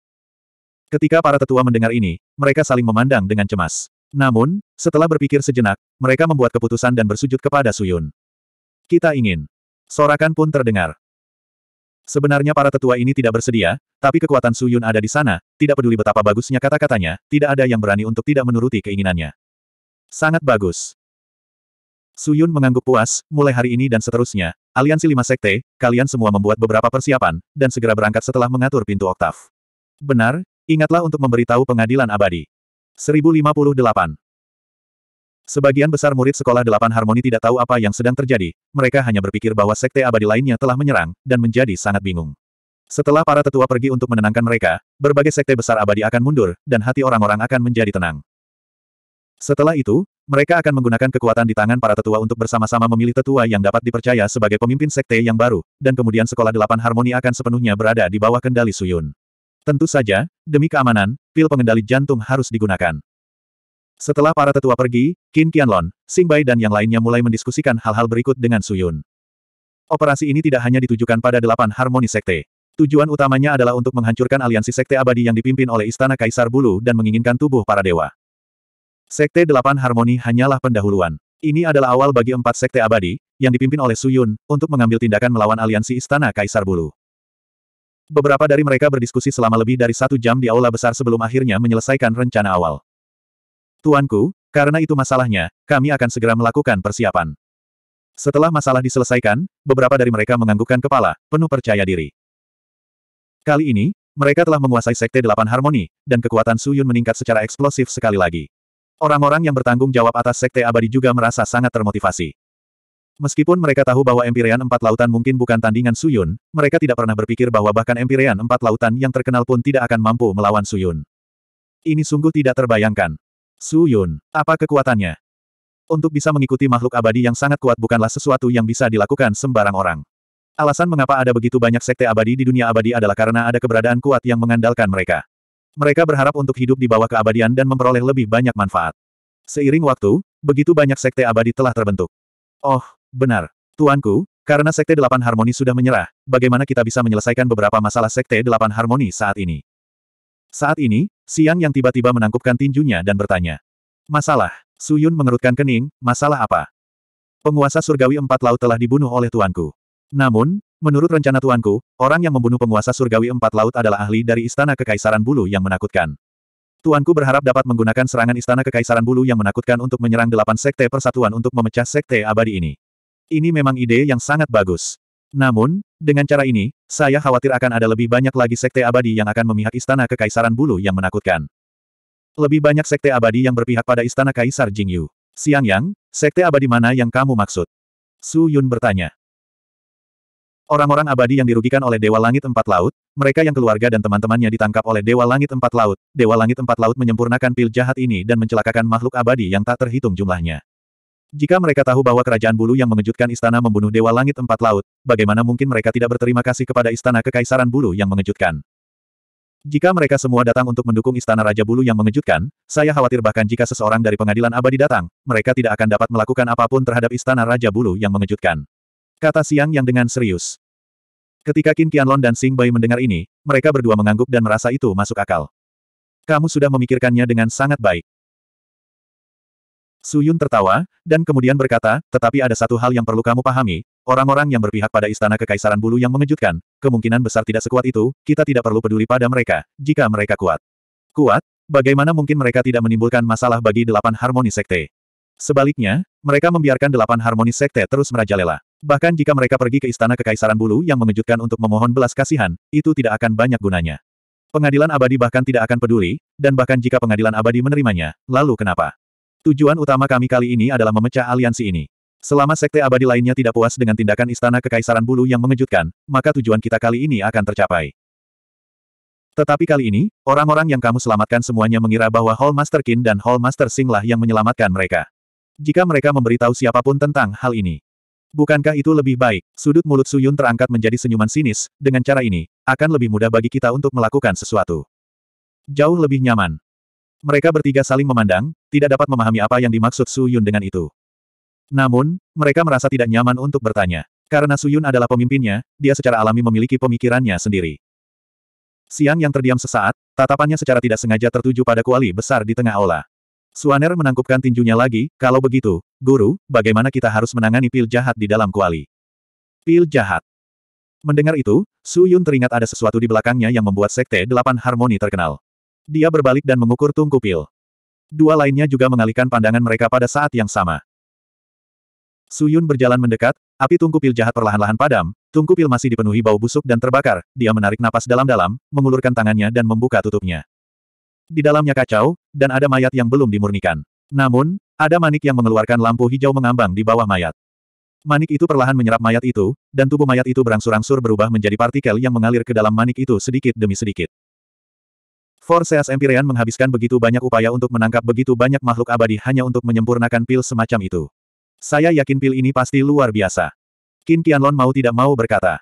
Ketika para tetua mendengar ini, mereka saling memandang dengan cemas. Namun, setelah berpikir sejenak, mereka membuat keputusan dan bersujud kepada Suyun. Kita ingin. Sorakan pun terdengar. Sebenarnya para tetua ini tidak bersedia, tapi kekuatan Suyun ada di sana, tidak peduli betapa bagusnya kata-katanya, tidak ada yang berani untuk tidak menuruti keinginannya. Sangat bagus. Suyun mengangguk puas, mulai hari ini dan seterusnya, aliansi lima sekte, kalian semua membuat beberapa persiapan, dan segera berangkat setelah mengatur pintu oktav. Benar, Ingatlah untuk memberitahu pengadilan abadi. 1058. Sebagian besar murid sekolah delapan harmoni tidak tahu apa yang sedang terjadi, mereka hanya berpikir bahwa sekte abadi lainnya telah menyerang, dan menjadi sangat bingung. Setelah para tetua pergi untuk menenangkan mereka, berbagai sekte besar abadi akan mundur, dan hati orang-orang akan menjadi tenang. Setelah itu, mereka akan menggunakan kekuatan di tangan para tetua untuk bersama-sama memilih tetua yang dapat dipercaya sebagai pemimpin sekte yang baru, dan kemudian sekolah delapan harmoni akan sepenuhnya berada di bawah kendali Suyun. Tentu saja, demi keamanan, pil pengendali jantung harus digunakan. Setelah para tetua pergi, Qin Qianlon, Xing Bai dan yang lainnya mulai mendiskusikan hal-hal berikut dengan Suyun. Operasi ini tidak hanya ditujukan pada delapan harmoni sekte. Tujuan utamanya adalah untuk menghancurkan aliansi sekte abadi yang dipimpin oleh Istana Kaisar Bulu dan menginginkan tubuh para dewa. Sekte Delapan Harmoni hanyalah pendahuluan. Ini adalah awal bagi empat sekte abadi, yang dipimpin oleh Suyun, untuk mengambil tindakan melawan aliansi Istana Kaisar Bulu. Beberapa dari mereka berdiskusi selama lebih dari satu jam di aula besar sebelum akhirnya menyelesaikan rencana awal. Tuanku, karena itu masalahnya, kami akan segera melakukan persiapan. Setelah masalah diselesaikan, beberapa dari mereka menganggukkan kepala, penuh percaya diri. Kali ini, mereka telah menguasai Sekte Delapan Harmoni, dan kekuatan Suyun meningkat secara eksplosif sekali lagi. Orang-orang yang bertanggung jawab atas Sekte Abadi juga merasa sangat termotivasi. Meskipun mereka tahu bahwa Empyrean Empat Lautan mungkin bukan tandingan Suyun, mereka tidak pernah berpikir bahwa bahkan Empyrean Empat Lautan yang terkenal pun tidak akan mampu melawan Suyun. Ini sungguh tidak terbayangkan. Suyun, apa kekuatannya? Untuk bisa mengikuti makhluk abadi yang sangat kuat bukanlah sesuatu yang bisa dilakukan sembarang orang. Alasan mengapa ada begitu banyak sekte abadi di dunia abadi adalah karena ada keberadaan kuat yang mengandalkan mereka. Mereka berharap untuk hidup di bawah keabadian dan memperoleh lebih banyak manfaat. Seiring waktu, begitu banyak sekte abadi telah terbentuk. Oh, Benar. Tuanku, karena Sekte Delapan Harmoni sudah menyerah, bagaimana kita bisa menyelesaikan beberapa masalah Sekte Delapan Harmoni saat ini? Saat ini, Siang yang tiba-tiba menangkupkan tinjunya dan bertanya. Masalah. Suyun mengerutkan kening, masalah apa? Penguasa surgawi empat laut telah dibunuh oleh tuanku. Namun, menurut rencana tuanku, orang yang membunuh penguasa surgawi empat laut adalah ahli dari Istana Kekaisaran Bulu yang menakutkan. Tuanku berharap dapat menggunakan serangan Istana Kekaisaran Bulu yang menakutkan untuk menyerang delapan sekte persatuan untuk memecah sekte abadi ini. Ini memang ide yang sangat bagus. Namun, dengan cara ini, saya khawatir akan ada lebih banyak lagi sekte abadi yang akan memihak istana kekaisaran bulu yang menakutkan. Lebih banyak sekte abadi yang berpihak pada istana kaisar Jingyu. Siang Yang, sekte abadi mana yang kamu maksud? Su Yun bertanya. Orang-orang abadi yang dirugikan oleh Dewa Langit Empat Laut, mereka yang keluarga dan teman-temannya ditangkap oleh Dewa Langit Empat Laut, Dewa Langit Empat Laut menyempurnakan pil jahat ini dan mencelakakan makhluk abadi yang tak terhitung jumlahnya. Jika mereka tahu bahwa kerajaan bulu yang mengejutkan istana membunuh Dewa Langit Empat Laut, bagaimana mungkin mereka tidak berterima kasih kepada istana kekaisaran bulu yang mengejutkan? Jika mereka semua datang untuk mendukung istana Raja Bulu yang mengejutkan, saya khawatir bahkan jika seseorang dari pengadilan abadi datang, mereka tidak akan dapat melakukan apapun terhadap istana Raja Bulu yang mengejutkan. Kata Siang yang dengan serius. Ketika Qin Qianlon dan Sing Bai mendengar ini, mereka berdua mengangguk dan merasa itu masuk akal. Kamu sudah memikirkannya dengan sangat baik. Su Yun tertawa, dan kemudian berkata, tetapi ada satu hal yang perlu kamu pahami, orang-orang yang berpihak pada istana kekaisaran bulu yang mengejutkan, kemungkinan besar tidak sekuat itu, kita tidak perlu peduli pada mereka, jika mereka kuat. Kuat? Bagaimana mungkin mereka tidak menimbulkan masalah bagi delapan harmoni sekte? Sebaliknya, mereka membiarkan delapan harmoni sekte terus merajalela. Bahkan jika mereka pergi ke istana kekaisaran bulu yang mengejutkan untuk memohon belas kasihan, itu tidak akan banyak gunanya. Pengadilan abadi bahkan tidak akan peduli, dan bahkan jika pengadilan abadi menerimanya, lalu kenapa? Tujuan utama kami kali ini adalah memecah aliansi ini. Selama sekte abadi lainnya tidak puas dengan tindakan istana kekaisaran bulu yang mengejutkan, maka tujuan kita kali ini akan tercapai. Tetapi kali ini, orang-orang yang kamu selamatkan semuanya mengira bahwa Hall Master Qin dan Hall Master Singlah yang menyelamatkan mereka. Jika mereka memberitahu siapapun tentang hal ini, bukankah itu lebih baik? Sudut mulut Suyun terangkat menjadi senyuman sinis, dengan cara ini, akan lebih mudah bagi kita untuk melakukan sesuatu. Jauh lebih nyaman. Mereka bertiga saling memandang, tidak dapat memahami apa yang dimaksud Su Yun dengan itu. Namun, mereka merasa tidak nyaman untuk bertanya. Karena Su Yun adalah pemimpinnya, dia secara alami memiliki pemikirannya sendiri. Siang yang terdiam sesaat, tatapannya secara tidak sengaja tertuju pada kuali besar di tengah aula. Suaner menangkupkan tinjunya lagi, kalau begitu, guru, bagaimana kita harus menangani pil jahat di dalam kuali? Pil jahat. Mendengar itu, Su Yun teringat ada sesuatu di belakangnya yang membuat Sekte Delapan Harmoni terkenal. Dia berbalik dan mengukur tungku pil. Dua lainnya juga mengalihkan pandangan mereka pada saat yang sama. Suyun berjalan mendekat, api tungku pil jahat perlahan-lahan padam, tungku pil masih dipenuhi bau busuk dan terbakar, dia menarik napas dalam-dalam, mengulurkan tangannya dan membuka tutupnya. Di dalamnya kacau, dan ada mayat yang belum dimurnikan. Namun, ada manik yang mengeluarkan lampu hijau mengambang di bawah mayat. Manik itu perlahan menyerap mayat itu, dan tubuh mayat itu berangsur-angsur berubah menjadi partikel yang mengalir ke dalam manik itu sedikit demi sedikit. As Empyrean menghabiskan begitu banyak upaya untuk menangkap begitu banyak makhluk abadi hanya untuk menyempurnakan pil semacam itu. Saya yakin pil ini pasti luar biasa. Qin Qianlong mau tidak mau berkata.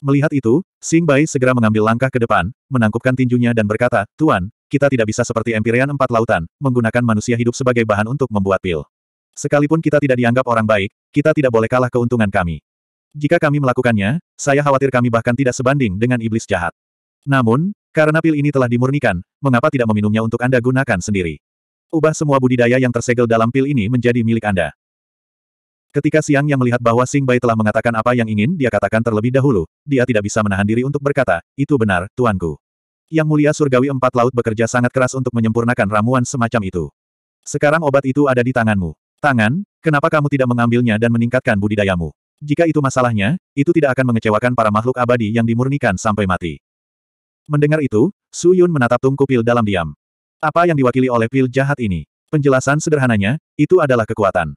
Melihat itu, Sing Bai segera mengambil langkah ke depan, menangkupkan tinjunya dan berkata, Tuan, kita tidak bisa seperti Empyrean Empat Lautan, menggunakan manusia hidup sebagai bahan untuk membuat pil. Sekalipun kita tidak dianggap orang baik, kita tidak boleh kalah keuntungan kami. Jika kami melakukannya, saya khawatir kami bahkan tidak sebanding dengan iblis jahat. Namun, karena pil ini telah dimurnikan, mengapa tidak meminumnya untuk Anda gunakan sendiri? Ubah semua budidaya yang tersegel dalam pil ini menjadi milik Anda. Ketika Siang yang melihat bahwa Sing Bai telah mengatakan apa yang ingin dia katakan terlebih dahulu, dia tidak bisa menahan diri untuk berkata, itu benar, Tuanku. Yang mulia surgawi empat laut bekerja sangat keras untuk menyempurnakan ramuan semacam itu. Sekarang obat itu ada di tanganmu. Tangan, kenapa kamu tidak mengambilnya dan meningkatkan budidayamu? Jika itu masalahnya, itu tidak akan mengecewakan para makhluk abadi yang dimurnikan sampai mati. Mendengar itu, Su Yun menatap tungku pil dalam diam. Apa yang diwakili oleh pil jahat ini? Penjelasan sederhananya, itu adalah kekuatan.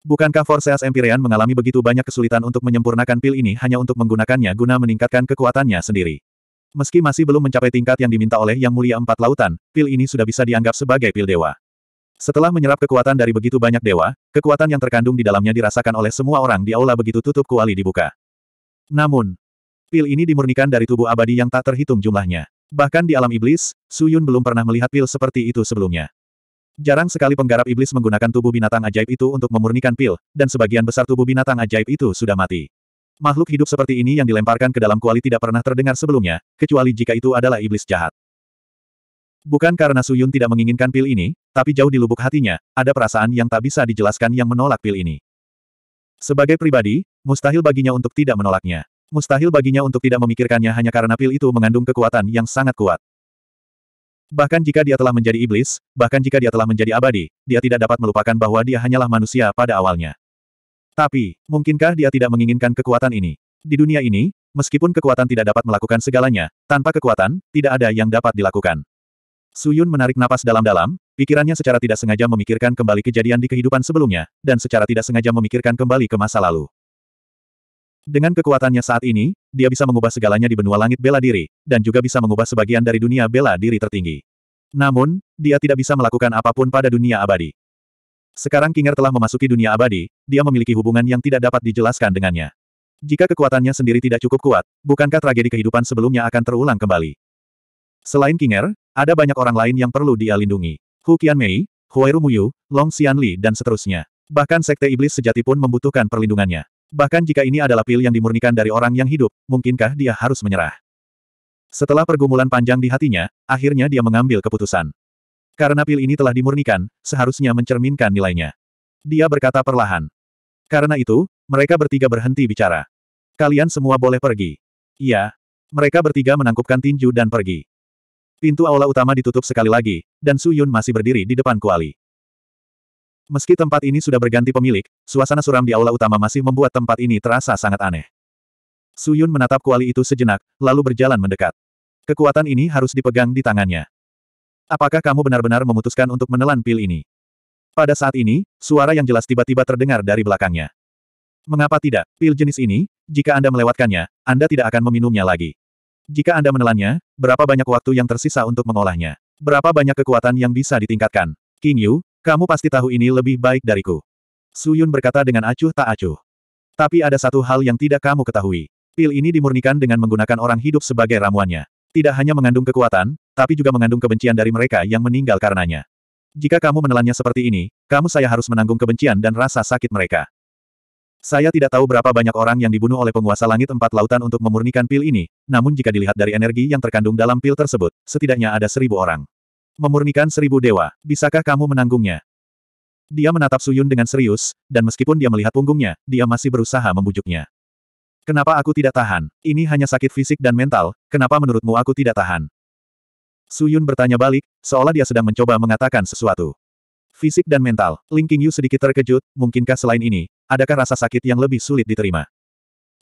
Bukankah Forseas Empyrean mengalami begitu banyak kesulitan untuk menyempurnakan pil ini hanya untuk menggunakannya guna meningkatkan kekuatannya sendiri? Meski masih belum mencapai tingkat yang diminta oleh Yang Mulia Empat Lautan, pil ini sudah bisa dianggap sebagai pil dewa. Setelah menyerap kekuatan dari begitu banyak dewa, kekuatan yang terkandung di dalamnya dirasakan oleh semua orang di aula begitu tutup kuali dibuka. Namun, Pil ini dimurnikan dari tubuh abadi yang tak terhitung jumlahnya. Bahkan di alam iblis, Suyun belum pernah melihat pil seperti itu sebelumnya. Jarang sekali penggarap iblis menggunakan tubuh binatang ajaib itu untuk memurnikan pil, dan sebagian besar tubuh binatang ajaib itu sudah mati. Makhluk hidup seperti ini yang dilemparkan ke dalam kuali tidak pernah terdengar sebelumnya, kecuali jika itu adalah iblis jahat. Bukan karena Suyun tidak menginginkan pil ini, tapi jauh di lubuk hatinya, ada perasaan yang tak bisa dijelaskan yang menolak pil ini. Sebagai pribadi, mustahil baginya untuk tidak menolaknya. Mustahil baginya untuk tidak memikirkannya hanya karena pil itu mengandung kekuatan yang sangat kuat. Bahkan jika dia telah menjadi iblis, bahkan jika dia telah menjadi abadi, dia tidak dapat melupakan bahwa dia hanyalah manusia pada awalnya. Tapi, mungkinkah dia tidak menginginkan kekuatan ini? Di dunia ini, meskipun kekuatan tidak dapat melakukan segalanya, tanpa kekuatan, tidak ada yang dapat dilakukan. Suyun menarik napas dalam-dalam, pikirannya secara tidak sengaja memikirkan kembali kejadian di kehidupan sebelumnya, dan secara tidak sengaja memikirkan kembali ke masa lalu. Dengan kekuatannya saat ini, dia bisa mengubah segalanya di benua langit bela diri, dan juga bisa mengubah sebagian dari dunia bela diri tertinggi. Namun, dia tidak bisa melakukan apapun pada dunia abadi. Sekarang Kinger telah memasuki dunia abadi, dia memiliki hubungan yang tidak dapat dijelaskan dengannya. Jika kekuatannya sendiri tidak cukup kuat, bukankah tragedi kehidupan sebelumnya akan terulang kembali? Selain Kinger, ada banyak orang lain yang perlu dia lindungi. Hu Qianmei, Huairu Muyu, Long Xianli dan seterusnya. Bahkan Sekte Iblis Sejati pun membutuhkan perlindungannya. Bahkan jika ini adalah pil yang dimurnikan dari orang yang hidup, mungkinkah dia harus menyerah? Setelah pergumulan panjang di hatinya, akhirnya dia mengambil keputusan. Karena pil ini telah dimurnikan, seharusnya mencerminkan nilainya. Dia berkata perlahan. Karena itu, mereka bertiga berhenti bicara. Kalian semua boleh pergi. Iya. Mereka bertiga menangkupkan tinju dan pergi. Pintu aula utama ditutup sekali lagi, dan Su Yun masih berdiri di depan kuali. Meski tempat ini sudah berganti pemilik, suasana suram di aula utama masih membuat tempat ini terasa sangat aneh. Suyun menatap kuali itu sejenak, lalu berjalan mendekat. Kekuatan ini harus dipegang di tangannya. Apakah kamu benar-benar memutuskan untuk menelan pil ini? Pada saat ini, suara yang jelas tiba-tiba terdengar dari belakangnya. Mengapa tidak? Pil jenis ini, jika Anda melewatkannya, Anda tidak akan meminumnya lagi. Jika Anda menelannya, berapa banyak waktu yang tersisa untuk mengolahnya? Berapa banyak kekuatan yang bisa ditingkatkan? King Yu, kamu pasti tahu ini lebih baik dariku. Su Yun berkata dengan acuh tak acuh. Tapi ada satu hal yang tidak kamu ketahui. Pil ini dimurnikan dengan menggunakan orang hidup sebagai ramuannya. Tidak hanya mengandung kekuatan, tapi juga mengandung kebencian dari mereka yang meninggal karenanya. Jika kamu menelannya seperti ini, kamu saya harus menanggung kebencian dan rasa sakit mereka. Saya tidak tahu berapa banyak orang yang dibunuh oleh penguasa langit empat lautan untuk memurnikan pil ini, namun jika dilihat dari energi yang terkandung dalam pil tersebut, setidaknya ada seribu orang. Memurnikan seribu dewa, bisakah kamu menanggungnya? Dia menatap Suyun dengan serius, dan meskipun dia melihat punggungnya, dia masih berusaha membujuknya. Kenapa aku tidak tahan? Ini hanya sakit fisik dan mental, kenapa menurutmu aku tidak tahan? Suyun bertanya balik, seolah dia sedang mencoba mengatakan sesuatu. Fisik dan mental, Ling Qingyu sedikit terkejut, mungkinkah selain ini, adakah rasa sakit yang lebih sulit diterima?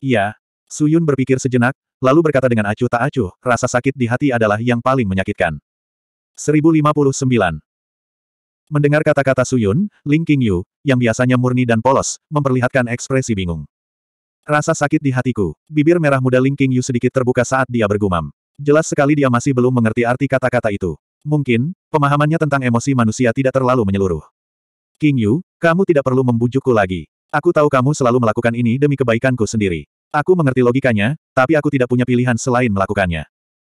Iya. Suyun berpikir sejenak, lalu berkata dengan acuh tak acuh, rasa sakit di hati adalah yang paling menyakitkan. 1059. Mendengar kata-kata Suyun, Ling Qingyu, yang biasanya murni dan polos, memperlihatkan ekspresi bingung. Rasa sakit di hatiku. Bibir merah muda Ling Qingyu sedikit terbuka saat dia bergumam. Jelas sekali dia masih belum mengerti arti kata-kata itu. Mungkin, pemahamannya tentang emosi manusia tidak terlalu menyeluruh. King Yu, kamu tidak perlu membujukku lagi. Aku tahu kamu selalu melakukan ini demi kebaikanku sendiri. Aku mengerti logikanya, tapi aku tidak punya pilihan selain melakukannya.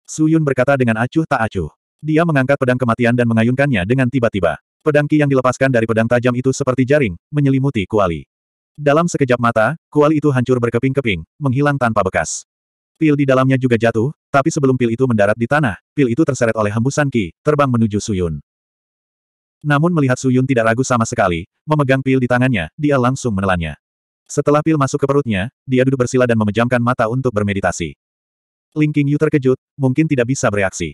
Su Yun berkata dengan acuh tak acuh. Dia mengangkat pedang kematian dan mengayunkannya dengan tiba-tiba. Pedang ki yang dilepaskan dari pedang tajam itu seperti jaring, menyelimuti kuali. Dalam sekejap mata, kuali itu hancur berkeping-keping, menghilang tanpa bekas. Pil di dalamnya juga jatuh, tapi sebelum pil itu mendarat di tanah, pil itu terseret oleh hembusan ki, terbang menuju Suyun. Namun melihat Suyun tidak ragu sama sekali, memegang pil di tangannya, dia langsung menelannya. Setelah pil masuk ke perutnya, dia duduk bersila dan memejamkan mata untuk bermeditasi. Ling King Yu terkejut, mungkin tidak bisa bereaksi.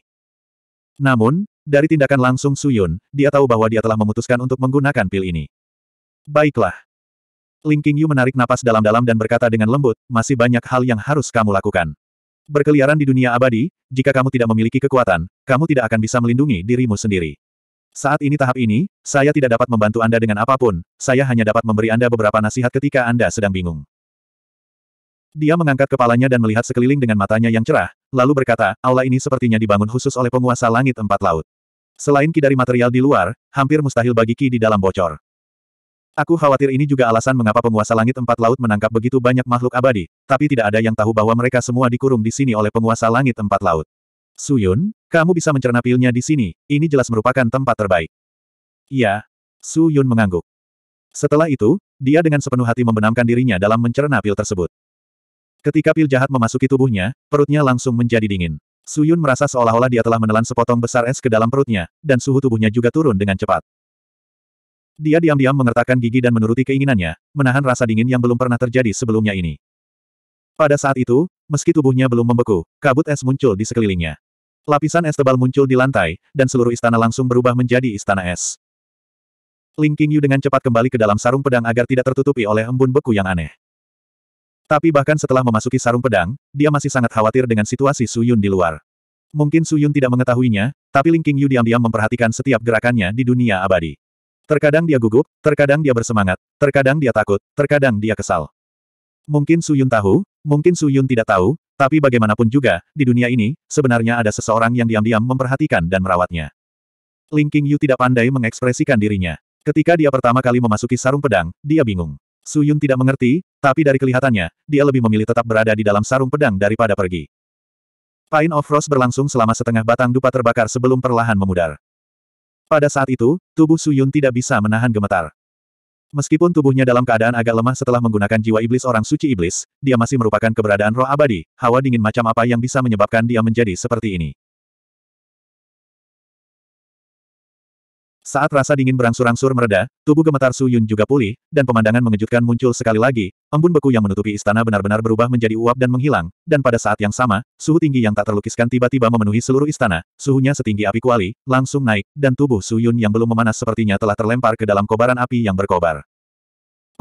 Namun, dari tindakan langsung Suyun, dia tahu bahwa dia telah memutuskan untuk menggunakan pil ini. Baiklah. Ling Qingyu menarik napas dalam-dalam dan berkata dengan lembut, masih banyak hal yang harus kamu lakukan. Berkeliaran di dunia abadi, jika kamu tidak memiliki kekuatan, kamu tidak akan bisa melindungi dirimu sendiri. Saat ini tahap ini, saya tidak dapat membantu Anda dengan apapun, saya hanya dapat memberi Anda beberapa nasihat ketika Anda sedang bingung. Dia mengangkat kepalanya dan melihat sekeliling dengan matanya yang cerah, lalu berkata, aula ini sepertinya dibangun khusus oleh penguasa langit empat laut. Selain Ki dari material di luar, hampir mustahil bagi Ki di dalam bocor. Aku khawatir ini juga alasan mengapa penguasa langit empat laut menangkap begitu banyak makhluk abadi, tapi tidak ada yang tahu bahwa mereka semua dikurung di sini oleh penguasa langit empat laut. Suyun, kamu bisa mencerna pilnya di sini, ini jelas merupakan tempat terbaik. Iya. Suyun mengangguk. Setelah itu, dia dengan sepenuh hati membenamkan dirinya dalam mencerna pil tersebut. Ketika pil jahat memasuki tubuhnya, perutnya langsung menjadi dingin. Suyun merasa seolah-olah dia telah menelan sepotong besar es ke dalam perutnya, dan suhu tubuhnya juga turun dengan cepat. Dia diam-diam mengertakkan gigi dan menuruti keinginannya, menahan rasa dingin yang belum pernah terjadi sebelumnya ini. Pada saat itu, meski tubuhnya belum membeku, kabut es muncul di sekelilingnya. Lapisan es tebal muncul di lantai, dan seluruh istana langsung berubah menjadi istana es. Ling Qingyu dengan cepat kembali ke dalam sarung pedang agar tidak tertutupi oleh embun beku yang aneh. Tapi bahkan setelah memasuki sarung pedang, dia masih sangat khawatir dengan situasi Su Yun di luar. Mungkin Su Yun tidak mengetahuinya, tapi Ling Qingyu diam-diam memperhatikan setiap gerakannya di dunia abadi. Terkadang dia gugup, terkadang dia bersemangat, terkadang dia takut, terkadang dia kesal. Mungkin Su Yun tahu, mungkin Su Yun tidak tahu, tapi bagaimanapun juga, di dunia ini, sebenarnya ada seseorang yang diam-diam memperhatikan dan merawatnya. Ling Qingyu tidak pandai mengekspresikan dirinya. Ketika dia pertama kali memasuki sarung pedang, dia bingung. Su Yun tidak mengerti, tapi dari kelihatannya, dia lebih memilih tetap berada di dalam sarung pedang daripada pergi. Pine of Frost berlangsung selama setengah batang dupa terbakar sebelum perlahan memudar. Pada saat itu, tubuh Su Yun tidak bisa menahan gemetar. Meskipun tubuhnya dalam keadaan agak lemah setelah menggunakan jiwa iblis orang suci iblis, dia masih merupakan keberadaan roh abadi, hawa dingin macam apa yang bisa menyebabkan dia menjadi seperti ini. Saat rasa dingin berangsur-angsur mereda, tubuh gemetar Su Yun juga pulih, dan pemandangan mengejutkan muncul sekali lagi, embun beku yang menutupi istana benar-benar berubah menjadi uap dan menghilang, dan pada saat yang sama, suhu tinggi yang tak terlukiskan tiba-tiba memenuhi seluruh istana, suhunya setinggi api kuali, langsung naik, dan tubuh Su Yun yang belum memanas sepertinya telah terlempar ke dalam kobaran api yang berkobar.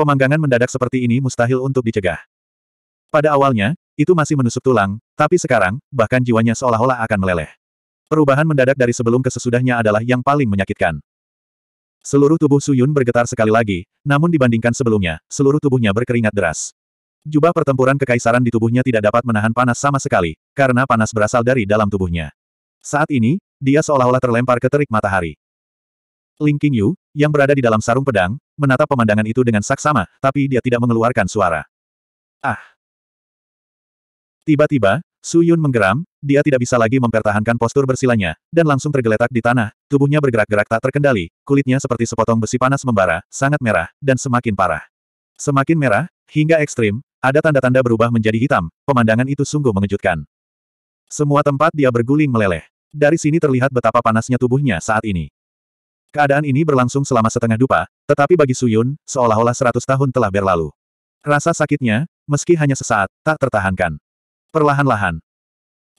Pemanggangan mendadak seperti ini mustahil untuk dicegah. Pada awalnya, itu masih menusuk tulang, tapi sekarang, bahkan jiwanya seolah-olah akan meleleh. Perubahan mendadak dari sebelum ke sesudahnya adalah yang paling menyakitkan. Seluruh tubuh Suyun bergetar sekali lagi, namun dibandingkan sebelumnya, seluruh tubuhnya berkeringat deras. Jubah pertempuran kekaisaran di tubuhnya tidak dapat menahan panas sama sekali, karena panas berasal dari dalam tubuhnya. Saat ini, dia seolah-olah terlempar ke terik matahari. Ling Qingyu, yang berada di dalam sarung pedang, menatap pemandangan itu dengan saksama, tapi dia tidak mengeluarkan suara. Ah! Tiba-tiba, Su Yun menggeram, dia tidak bisa lagi mempertahankan postur bersilanya, dan langsung tergeletak di tanah, tubuhnya bergerak-gerak tak terkendali, kulitnya seperti sepotong besi panas membara, sangat merah, dan semakin parah. Semakin merah, hingga ekstrim, ada tanda-tanda berubah menjadi hitam, pemandangan itu sungguh mengejutkan. Semua tempat dia berguling meleleh. Dari sini terlihat betapa panasnya tubuhnya saat ini. Keadaan ini berlangsung selama setengah dupa, tetapi bagi Suyun, seolah-olah seratus tahun telah berlalu. Rasa sakitnya, meski hanya sesaat, tak tertahankan. Perlahan-lahan,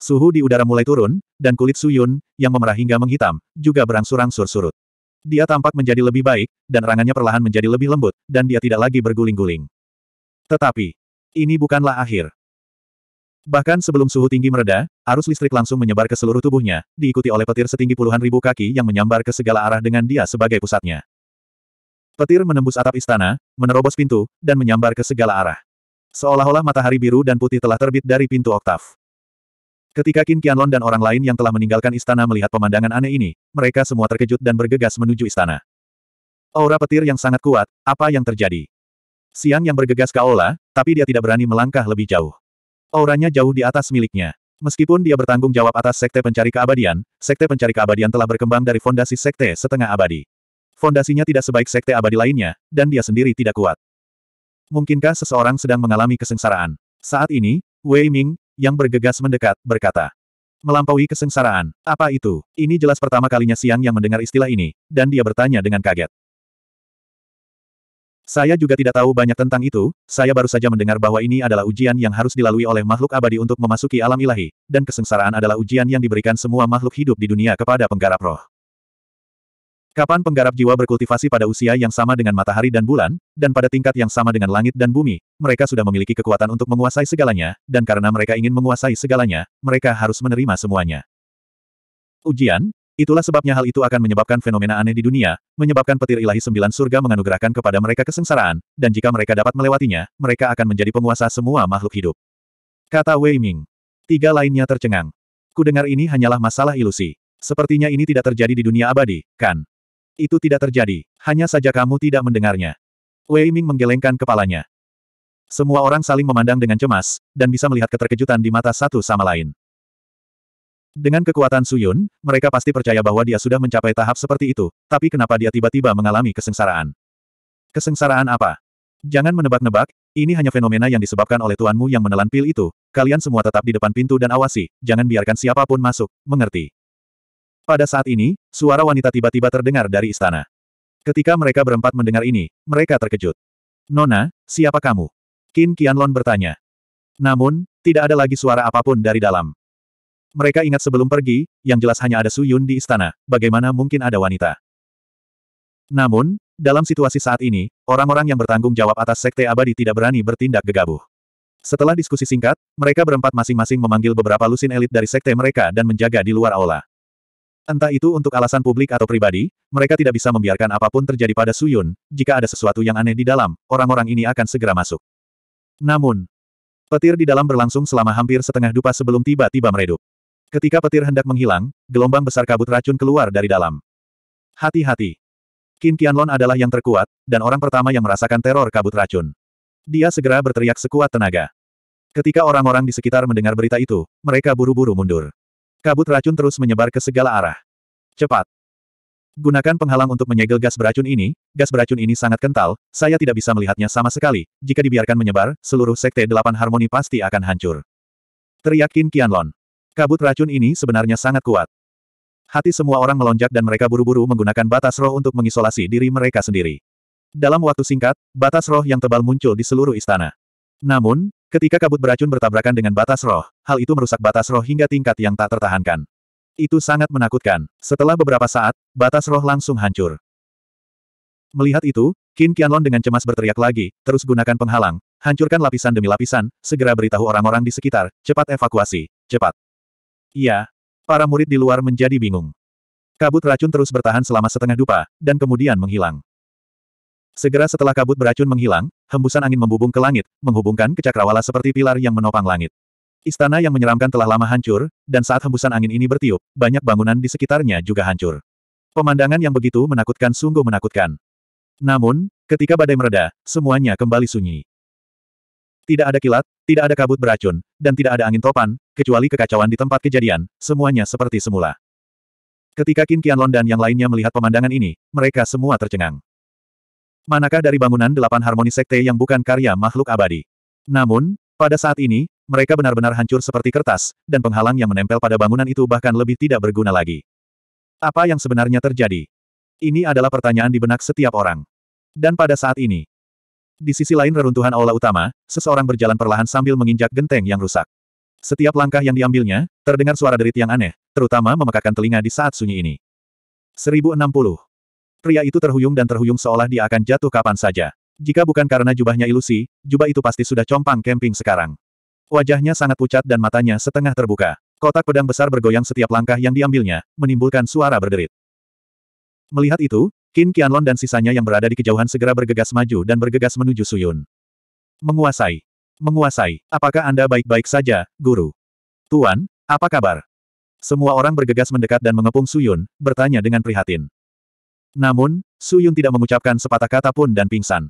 Suhu di udara mulai turun, dan kulit Suyun, yang memerah hingga menghitam, juga berangsur-angsur surut. Dia tampak menjadi lebih baik, dan rangannya perlahan menjadi lebih lembut, dan dia tidak lagi berguling-guling. Tetapi, ini bukanlah akhir. Bahkan sebelum suhu tinggi mereda, arus listrik langsung menyebar ke seluruh tubuhnya, diikuti oleh petir setinggi puluhan ribu kaki yang menyambar ke segala arah dengan dia sebagai pusatnya. Petir menembus atap istana, menerobos pintu, dan menyambar ke segala arah. Seolah-olah matahari biru dan putih telah terbit dari pintu oktav. Ketika Qin Qianlon dan orang lain yang telah meninggalkan istana melihat pemandangan aneh ini, mereka semua terkejut dan bergegas menuju istana. Aura petir yang sangat kuat, apa yang terjadi? Siang yang bergegas ke Aula, tapi dia tidak berani melangkah lebih jauh. Auranya jauh di atas miliknya. Meskipun dia bertanggung jawab atas Sekte Pencari Keabadian, Sekte Pencari Keabadian telah berkembang dari fondasi Sekte Setengah Abadi. Fondasinya tidak sebaik Sekte Abadi lainnya, dan dia sendiri tidak kuat. Mungkinkah seseorang sedang mengalami kesengsaraan? Saat ini, Wei Ming, yang bergegas mendekat, berkata. Melampaui kesengsaraan, apa itu? Ini jelas pertama kalinya Siang yang mendengar istilah ini, dan dia bertanya dengan kaget. Saya juga tidak tahu banyak tentang itu, saya baru saja mendengar bahwa ini adalah ujian yang harus dilalui oleh makhluk abadi untuk memasuki alam ilahi, dan kesengsaraan adalah ujian yang diberikan semua makhluk hidup di dunia kepada penggarap roh. Kapan penggarap jiwa berkultivasi pada usia yang sama dengan matahari dan bulan, dan pada tingkat yang sama dengan langit dan bumi, mereka sudah memiliki kekuatan untuk menguasai segalanya, dan karena mereka ingin menguasai segalanya, mereka harus menerima semuanya. Ujian, itulah sebabnya hal itu akan menyebabkan fenomena aneh di dunia, menyebabkan petir ilahi sembilan surga menganugerahkan kepada mereka kesengsaraan, dan jika mereka dapat melewatinya, mereka akan menjadi penguasa semua makhluk hidup. Kata Wei Ming. Tiga lainnya tercengang. Kudengar ini hanyalah masalah ilusi. Sepertinya ini tidak terjadi di dunia abadi, kan? itu tidak terjadi, hanya saja kamu tidak mendengarnya. Wei Ming menggelengkan kepalanya. Semua orang saling memandang dengan cemas, dan bisa melihat keterkejutan di mata satu sama lain. Dengan kekuatan Suyun, mereka pasti percaya bahwa dia sudah mencapai tahap seperti itu, tapi kenapa dia tiba-tiba mengalami kesengsaraan? Kesengsaraan apa? Jangan menebak-nebak, ini hanya fenomena yang disebabkan oleh tuanmu yang menelan pil itu. Kalian semua tetap di depan pintu dan awasi, jangan biarkan siapapun masuk, mengerti? Pada saat ini, suara wanita tiba-tiba terdengar dari istana. Ketika mereka berempat mendengar ini, mereka terkejut. Nona, siapa kamu? Qin Qianlong bertanya. Namun, tidak ada lagi suara apapun dari dalam. Mereka ingat sebelum pergi, yang jelas hanya ada Su Yun di istana, bagaimana mungkin ada wanita. Namun, dalam situasi saat ini, orang-orang yang bertanggung jawab atas Sekte Abadi tidak berani bertindak gegabah. Setelah diskusi singkat, mereka berempat masing-masing memanggil beberapa lusin elit dari sekte mereka dan menjaga di luar aula. Entah itu untuk alasan publik atau pribadi, mereka tidak bisa membiarkan apapun terjadi pada Suyun, jika ada sesuatu yang aneh di dalam, orang-orang ini akan segera masuk. Namun, petir di dalam berlangsung selama hampir setengah dupa sebelum tiba-tiba meredup. Ketika petir hendak menghilang, gelombang besar kabut racun keluar dari dalam. Hati-hati. Qin Qianlon adalah yang terkuat, dan orang pertama yang merasakan teror kabut racun. Dia segera berteriak sekuat tenaga. Ketika orang-orang di sekitar mendengar berita itu, mereka buru-buru mundur. Kabut racun terus menyebar ke segala arah. Cepat. Gunakan penghalang untuk menyegel gas beracun ini, gas beracun ini sangat kental, saya tidak bisa melihatnya sama sekali, jika dibiarkan menyebar, seluruh sekte delapan harmoni pasti akan hancur. Teriakin Qin Kabut racun ini sebenarnya sangat kuat. Hati semua orang melonjak dan mereka buru-buru menggunakan batas roh untuk mengisolasi diri mereka sendiri. Dalam waktu singkat, batas roh yang tebal muncul di seluruh istana. Namun, Ketika kabut beracun bertabrakan dengan batas roh, hal itu merusak batas roh hingga tingkat yang tak tertahankan. Itu sangat menakutkan. Setelah beberapa saat, batas roh langsung hancur. Melihat itu, Qin Qianlong dengan cemas berteriak lagi, terus gunakan penghalang, hancurkan lapisan demi lapisan, segera beritahu orang-orang di sekitar, cepat evakuasi, cepat. Iya. Para murid di luar menjadi bingung. Kabut racun terus bertahan selama setengah dupa, dan kemudian menghilang. Segera setelah kabut beracun menghilang, hembusan angin membubung ke langit, menghubungkan ke cakrawala seperti pilar yang menopang langit. Istana yang menyeramkan telah lama hancur, dan saat hembusan angin ini bertiup, banyak bangunan di sekitarnya juga hancur. Pemandangan yang begitu menakutkan sungguh menakutkan. Namun, ketika badai mereda, semuanya kembali sunyi. Tidak ada kilat, tidak ada kabut beracun, dan tidak ada angin topan, kecuali kekacauan di tempat kejadian, semuanya seperti semula. Ketika Qin Qianlong dan yang lainnya melihat pemandangan ini, mereka semua tercengang. Manakah dari bangunan delapan harmoni sekte yang bukan karya makhluk abadi? Namun, pada saat ini, mereka benar-benar hancur seperti kertas, dan penghalang yang menempel pada bangunan itu bahkan lebih tidak berguna lagi. Apa yang sebenarnya terjadi? Ini adalah pertanyaan di benak setiap orang. Dan pada saat ini, di sisi lain reruntuhan aula utama, seseorang berjalan perlahan sambil menginjak genteng yang rusak. Setiap langkah yang diambilnya, terdengar suara derit yang aneh, terutama memekakan telinga di saat sunyi ini. 1060 Pria itu terhuyung dan terhuyung seolah dia akan jatuh kapan saja. Jika bukan karena jubahnya ilusi, jubah itu pasti sudah compang camping sekarang. Wajahnya sangat pucat dan matanya setengah terbuka. Kotak pedang besar bergoyang setiap langkah yang diambilnya, menimbulkan suara berderit. Melihat itu, Qin Qianlong dan sisanya yang berada di kejauhan segera bergegas maju dan bergegas menuju Suyun. Menguasai. Menguasai. Apakah Anda baik-baik saja, guru? Tuan, apa kabar? Semua orang bergegas mendekat dan mengepung Suyun, bertanya dengan prihatin. Namun, Su Yun tidak mengucapkan sepatah kata pun dan pingsan.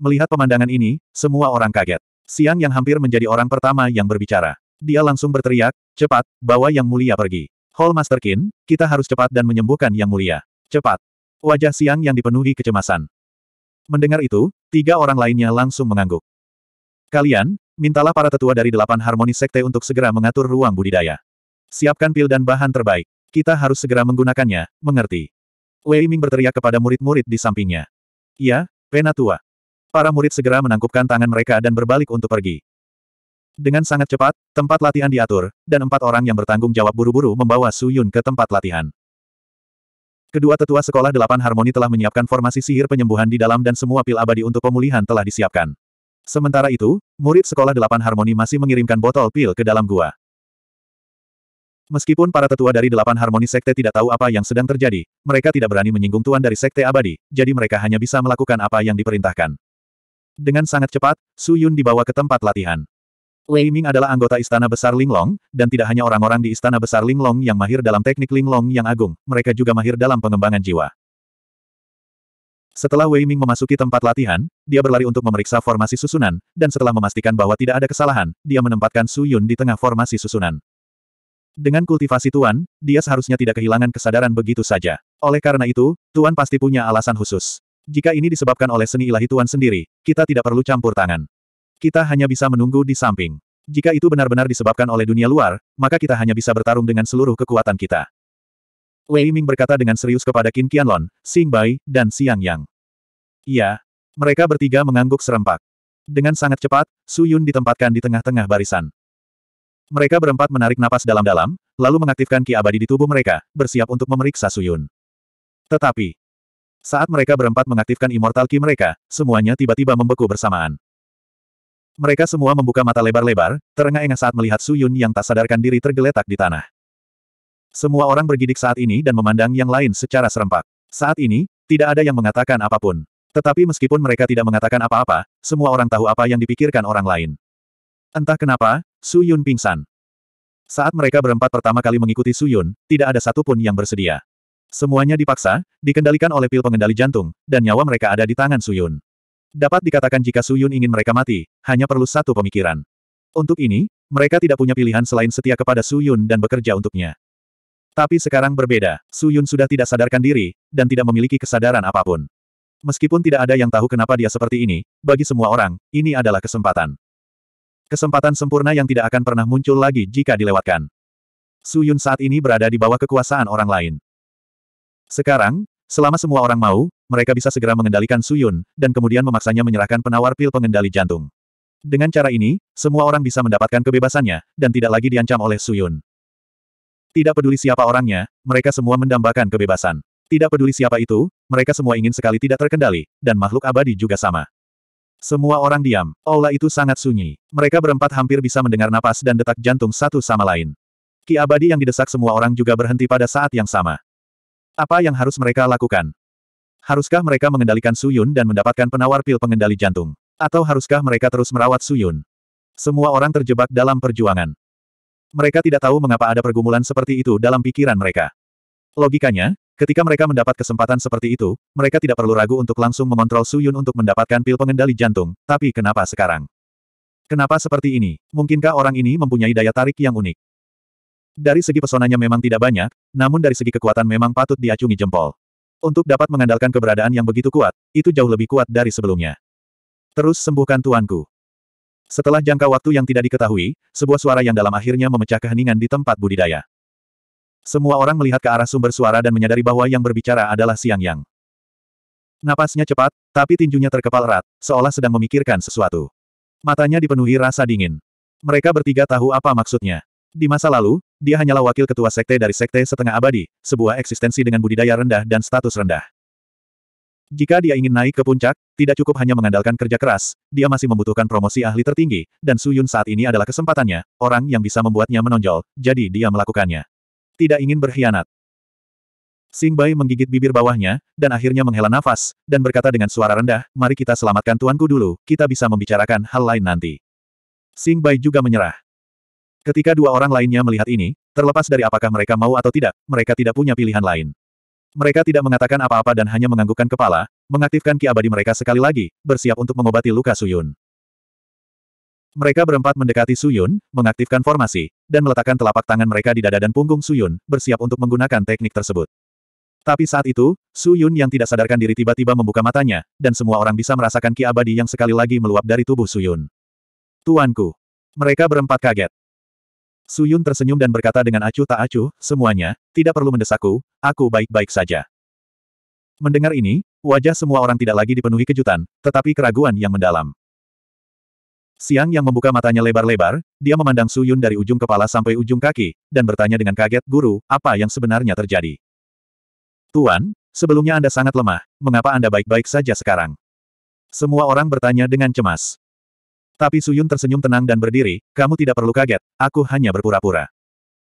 Melihat pemandangan ini, semua orang kaget. Siang yang hampir menjadi orang pertama yang berbicara. Dia langsung berteriak, cepat, bawa yang mulia pergi. Hall Master Qin, kita harus cepat dan menyembuhkan yang mulia. Cepat. Wajah siang yang dipenuhi kecemasan. Mendengar itu, tiga orang lainnya langsung mengangguk. Kalian, mintalah para tetua dari delapan harmoni sekte untuk segera mengatur ruang budidaya. Siapkan pil dan bahan terbaik. Kita harus segera menggunakannya, mengerti. Wei Ming berteriak kepada murid-murid di sampingnya. Ya, Penatua. Para murid segera menangkupkan tangan mereka dan berbalik untuk pergi. Dengan sangat cepat, tempat latihan diatur, dan empat orang yang bertanggung jawab buru-buru membawa Su Yun ke tempat latihan. Kedua tetua sekolah delapan harmoni telah menyiapkan formasi sihir penyembuhan di dalam dan semua pil abadi untuk pemulihan telah disiapkan. Sementara itu, murid sekolah delapan harmoni masih mengirimkan botol pil ke dalam gua. Meskipun para tetua dari delapan harmoni sekte tidak tahu apa yang sedang terjadi, mereka tidak berani menyinggung tuan dari sekte abadi, jadi mereka hanya bisa melakukan apa yang diperintahkan. Dengan sangat cepat, Su Yun dibawa ke tempat latihan. Wei Ming adalah anggota Istana Besar Linglong, dan tidak hanya orang-orang di Istana Besar Linglong yang mahir dalam teknik Linglong yang agung, mereka juga mahir dalam pengembangan jiwa. Setelah Wei Ming memasuki tempat latihan, dia berlari untuk memeriksa formasi susunan, dan setelah memastikan bahwa tidak ada kesalahan, dia menempatkan Su Yun di tengah formasi susunan. Dengan kultivasi Tuan, dia seharusnya tidak kehilangan kesadaran begitu saja. Oleh karena itu, Tuan pasti punya alasan khusus. Jika ini disebabkan oleh seni ilahi Tuan sendiri, kita tidak perlu campur tangan. Kita hanya bisa menunggu di samping. Jika itu benar-benar disebabkan oleh dunia luar, maka kita hanya bisa bertarung dengan seluruh kekuatan kita. Wei Ming berkata dengan serius kepada Qin Qianlon, Xing Bai, dan Xiang Yang. Iya. Mereka bertiga mengangguk serempak. Dengan sangat cepat, Su Yun ditempatkan di tengah-tengah barisan. Mereka berempat menarik napas dalam-dalam, lalu mengaktifkan ki abadi di tubuh mereka, bersiap untuk memeriksa Suyun. Tetapi, saat mereka berempat mengaktifkan immortal ki mereka, semuanya tiba-tiba membeku bersamaan. Mereka semua membuka mata lebar-lebar, terengah-engah saat melihat Suyun yang tak sadarkan diri tergeletak di tanah. Semua orang bergidik saat ini dan memandang yang lain secara serempak. Saat ini, tidak ada yang mengatakan apapun. Tetapi meskipun mereka tidak mengatakan apa-apa, semua orang tahu apa yang dipikirkan orang lain. Entah kenapa, Su Yun pingsan. Saat mereka berempat pertama kali mengikuti Su Yun, tidak ada satupun yang bersedia. Semuanya dipaksa, dikendalikan oleh pil pengendali jantung, dan nyawa mereka ada di tangan Su Yun. Dapat dikatakan jika Su Yun ingin mereka mati, hanya perlu satu pemikiran. Untuk ini, mereka tidak punya pilihan selain setia kepada Su Yun dan bekerja untuknya. Tapi sekarang berbeda, Su Yun sudah tidak sadarkan diri, dan tidak memiliki kesadaran apapun. Meskipun tidak ada yang tahu kenapa dia seperti ini, bagi semua orang, ini adalah kesempatan. Kesempatan sempurna yang tidak akan pernah muncul lagi jika dilewatkan. Su Yun saat ini berada di bawah kekuasaan orang lain. Sekarang, selama semua orang mau, mereka bisa segera mengendalikan Su Yun, dan kemudian memaksanya menyerahkan penawar pil pengendali jantung. Dengan cara ini, semua orang bisa mendapatkan kebebasannya, dan tidak lagi diancam oleh Su Yun. Tidak peduli siapa orangnya, mereka semua mendambakan kebebasan. Tidak peduli siapa itu, mereka semua ingin sekali tidak terkendali, dan makhluk abadi juga sama. Semua orang diam. Aula itu sangat sunyi. Mereka berempat hampir bisa mendengar napas dan detak jantung satu sama lain. Ki abadi yang didesak semua orang juga berhenti pada saat yang sama. Apa yang harus mereka lakukan? Haruskah mereka mengendalikan Suyun dan mendapatkan penawar pil pengendali jantung? Atau haruskah mereka terus merawat Suyun? Semua orang terjebak dalam perjuangan. Mereka tidak tahu mengapa ada pergumulan seperti itu dalam pikiran mereka. Logikanya, Ketika mereka mendapat kesempatan seperti itu, mereka tidak perlu ragu untuk langsung mengontrol Su Yun untuk mendapatkan pil pengendali jantung, tapi kenapa sekarang? Kenapa seperti ini? Mungkinkah orang ini mempunyai daya tarik yang unik? Dari segi pesonanya memang tidak banyak, namun dari segi kekuatan memang patut diacungi jempol. Untuk dapat mengandalkan keberadaan yang begitu kuat, itu jauh lebih kuat dari sebelumnya. Terus sembuhkan tuanku. Setelah jangka waktu yang tidak diketahui, sebuah suara yang dalam akhirnya memecah keheningan di tempat budidaya. Semua orang melihat ke arah sumber suara dan menyadari bahwa yang berbicara adalah Siang Yang. Napasnya cepat, tapi tinjunya terkepal erat, seolah sedang memikirkan sesuatu. Matanya dipenuhi rasa dingin. Mereka bertiga tahu apa maksudnya. Di masa lalu, dia hanyalah wakil ketua sekte dari sekte setengah abadi, sebuah eksistensi dengan budidaya rendah dan status rendah. Jika dia ingin naik ke puncak, tidak cukup hanya mengandalkan kerja keras, dia masih membutuhkan promosi ahli tertinggi, dan Suyun saat ini adalah kesempatannya, orang yang bisa membuatnya menonjol, jadi dia melakukannya tidak ingin berkhianat. Sing Bai menggigit bibir bawahnya, dan akhirnya menghela nafas, dan berkata dengan suara rendah, mari kita selamatkan tuanku dulu, kita bisa membicarakan hal lain nanti. Sing Bai juga menyerah. Ketika dua orang lainnya melihat ini, terlepas dari apakah mereka mau atau tidak, mereka tidak punya pilihan lain. Mereka tidak mengatakan apa-apa dan hanya menganggukkan kepala, mengaktifkan ki abadi mereka sekali lagi, bersiap untuk mengobati luka Suyun. Mereka berempat mendekati Suyun, mengaktifkan formasi, dan meletakkan telapak tangan mereka di dada dan punggung Suyun, bersiap untuk menggunakan teknik tersebut. Tapi saat itu, Suyun yang tidak sadarkan diri tiba-tiba membuka matanya, dan semua orang bisa merasakan ki abadi yang sekali lagi meluap dari tubuh Suyun. Tuanku! Mereka berempat kaget. Suyun tersenyum dan berkata dengan acuh tak acuh, semuanya, tidak perlu mendesakku, aku baik-baik saja. Mendengar ini, wajah semua orang tidak lagi dipenuhi kejutan, tetapi keraguan yang mendalam. Siang yang membuka matanya lebar-lebar, dia memandang Suyun dari ujung kepala sampai ujung kaki, dan bertanya dengan kaget, Guru, apa yang sebenarnya terjadi? Tuan, sebelumnya Anda sangat lemah, mengapa Anda baik-baik saja sekarang? Semua orang bertanya dengan cemas. Tapi Suyun tersenyum tenang dan berdiri, kamu tidak perlu kaget, aku hanya berpura-pura.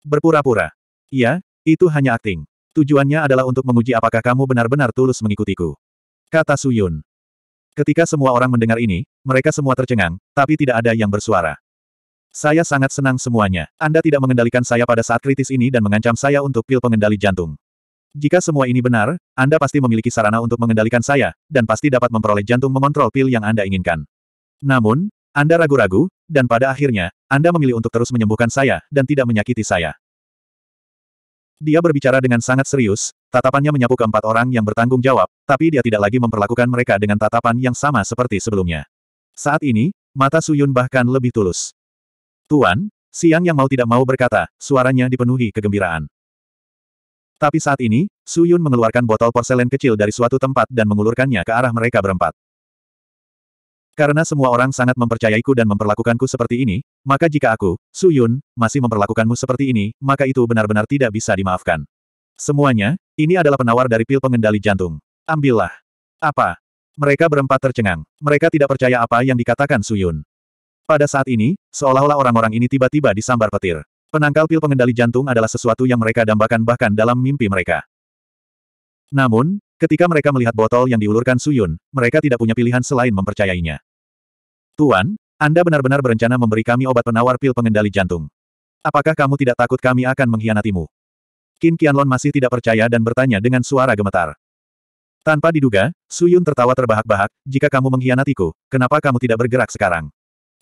Berpura-pura. Iya, itu hanya akting. Tujuannya adalah untuk menguji apakah kamu benar-benar tulus mengikutiku. Kata Suyun. Ketika semua orang mendengar ini, mereka semua tercengang, tapi tidak ada yang bersuara. Saya sangat senang semuanya. Anda tidak mengendalikan saya pada saat kritis ini dan mengancam saya untuk pil pengendali jantung. Jika semua ini benar, Anda pasti memiliki sarana untuk mengendalikan saya, dan pasti dapat memperoleh jantung mengontrol pil yang Anda inginkan. Namun, Anda ragu-ragu, dan pada akhirnya, Anda memilih untuk terus menyembuhkan saya, dan tidak menyakiti saya. Dia berbicara dengan sangat serius, tatapannya menyapu keempat orang yang bertanggung jawab, tapi dia tidak lagi memperlakukan mereka dengan tatapan yang sama seperti sebelumnya. Saat ini, mata Suyun bahkan lebih tulus. Tuan, Siang yang mau tidak mau berkata, suaranya dipenuhi kegembiraan. Tapi saat ini, Suyun mengeluarkan botol porselen kecil dari suatu tempat dan mengulurkannya ke arah mereka berempat. Karena semua orang sangat mempercayaiku dan memperlakukanku seperti ini, maka jika aku, Su Yun, masih memperlakukanmu seperti ini, maka itu benar-benar tidak bisa dimaafkan. Semuanya, ini adalah penawar dari pil pengendali jantung. Ambillah. Apa? Mereka berempat tercengang. Mereka tidak percaya apa yang dikatakan Su Yun. Pada saat ini, seolah-olah orang-orang ini tiba-tiba disambar petir. Penangkal pil pengendali jantung adalah sesuatu yang mereka dambakan bahkan dalam mimpi mereka. Namun, ketika mereka melihat botol yang diulurkan Suyun, mereka tidak punya pilihan selain mempercayainya. Tuan, Anda benar-benar berencana memberi kami obat penawar pil pengendali jantung. Apakah kamu tidak takut kami akan mengkhianatimu? Qin Qianlong masih tidak percaya dan bertanya dengan suara gemetar. Tanpa diduga, Suyun tertawa terbahak-bahak, jika kamu mengkhianatiku, kenapa kamu tidak bergerak sekarang?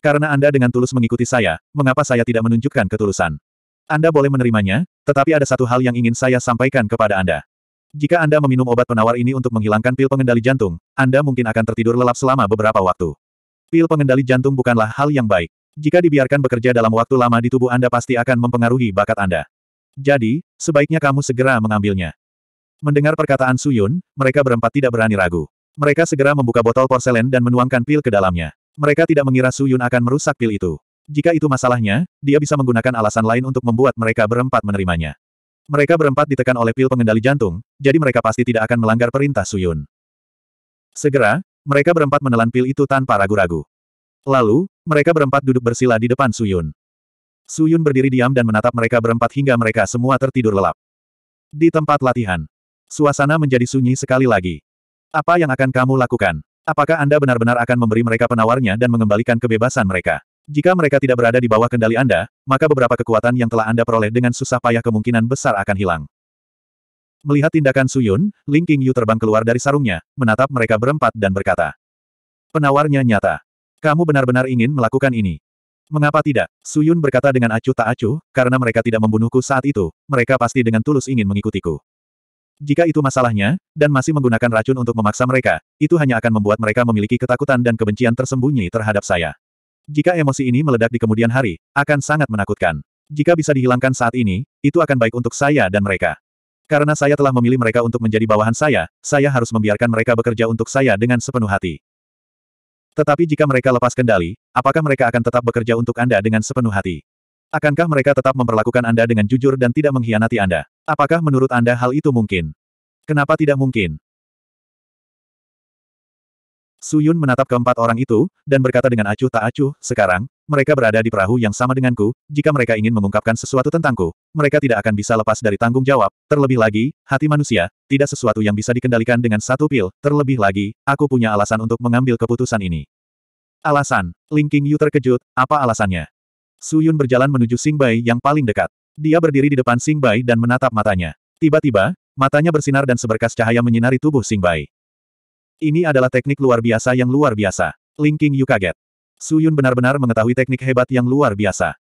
Karena Anda dengan tulus mengikuti saya, mengapa saya tidak menunjukkan ketulusan? Anda boleh menerimanya, tetapi ada satu hal yang ingin saya sampaikan kepada Anda. Jika Anda meminum obat penawar ini untuk menghilangkan pil pengendali jantung, Anda mungkin akan tertidur lelap selama beberapa waktu. Pil pengendali jantung bukanlah hal yang baik. Jika dibiarkan bekerja dalam waktu lama di tubuh Anda pasti akan mempengaruhi bakat Anda. Jadi, sebaiknya kamu segera mengambilnya. Mendengar perkataan Suyun, mereka berempat tidak berani ragu. Mereka segera membuka botol porselen dan menuangkan pil ke dalamnya. Mereka tidak mengira Suyun akan merusak pil itu. Jika itu masalahnya, dia bisa menggunakan alasan lain untuk membuat mereka berempat menerimanya. Mereka berempat ditekan oleh pil pengendali jantung, jadi mereka pasti tidak akan melanggar perintah Suyun. Segera, mereka berempat menelan pil itu tanpa ragu-ragu. Lalu, mereka berempat duduk bersila di depan Suyun. Suyun berdiri diam dan menatap mereka berempat hingga mereka semua tertidur lelap. Di tempat latihan, suasana menjadi sunyi sekali lagi. Apa yang akan kamu lakukan? Apakah Anda benar-benar akan memberi mereka penawarnya dan mengembalikan kebebasan mereka? Jika mereka tidak berada di bawah kendali Anda, maka beberapa kekuatan yang telah Anda peroleh dengan susah payah kemungkinan besar akan hilang. Melihat tindakan Suyun, Ling King Yu terbang keluar dari sarungnya, menatap mereka berempat dan berkata. Penawarnya nyata. Kamu benar-benar ingin melakukan ini. Mengapa tidak? Suyun berkata dengan acuh tak acuh, karena mereka tidak membunuhku saat itu, mereka pasti dengan tulus ingin mengikutiku. Jika itu masalahnya, dan masih menggunakan racun untuk memaksa mereka, itu hanya akan membuat mereka memiliki ketakutan dan kebencian tersembunyi terhadap saya. Jika emosi ini meledak di kemudian hari, akan sangat menakutkan. Jika bisa dihilangkan saat ini, itu akan baik untuk saya dan mereka. Karena saya telah memilih mereka untuk menjadi bawahan saya, saya harus membiarkan mereka bekerja untuk saya dengan sepenuh hati. Tetapi jika mereka lepas kendali, apakah mereka akan tetap bekerja untuk Anda dengan sepenuh hati? Akankah mereka tetap memperlakukan Anda dengan jujur dan tidak mengkhianati Anda? Apakah menurut Anda hal itu mungkin? Kenapa tidak mungkin? Suyun menatap keempat orang itu, dan berkata dengan acuh tak acuh, sekarang, mereka berada di perahu yang sama denganku, jika mereka ingin mengungkapkan sesuatu tentangku, mereka tidak akan bisa lepas dari tanggung jawab, terlebih lagi, hati manusia, tidak sesuatu yang bisa dikendalikan dengan satu pil, terlebih lagi, aku punya alasan untuk mengambil keputusan ini. Alasan, Ling King Yu terkejut, apa alasannya? Suyun berjalan menuju Sing Bai yang paling dekat. Dia berdiri di depan Sing Bai dan menatap matanya. Tiba-tiba, matanya bersinar dan seberkas cahaya menyinari tubuh Sing Bai. Ini adalah teknik luar biasa yang luar biasa. Linking Yu kaget. Suyun benar-benar mengetahui teknik hebat yang luar biasa.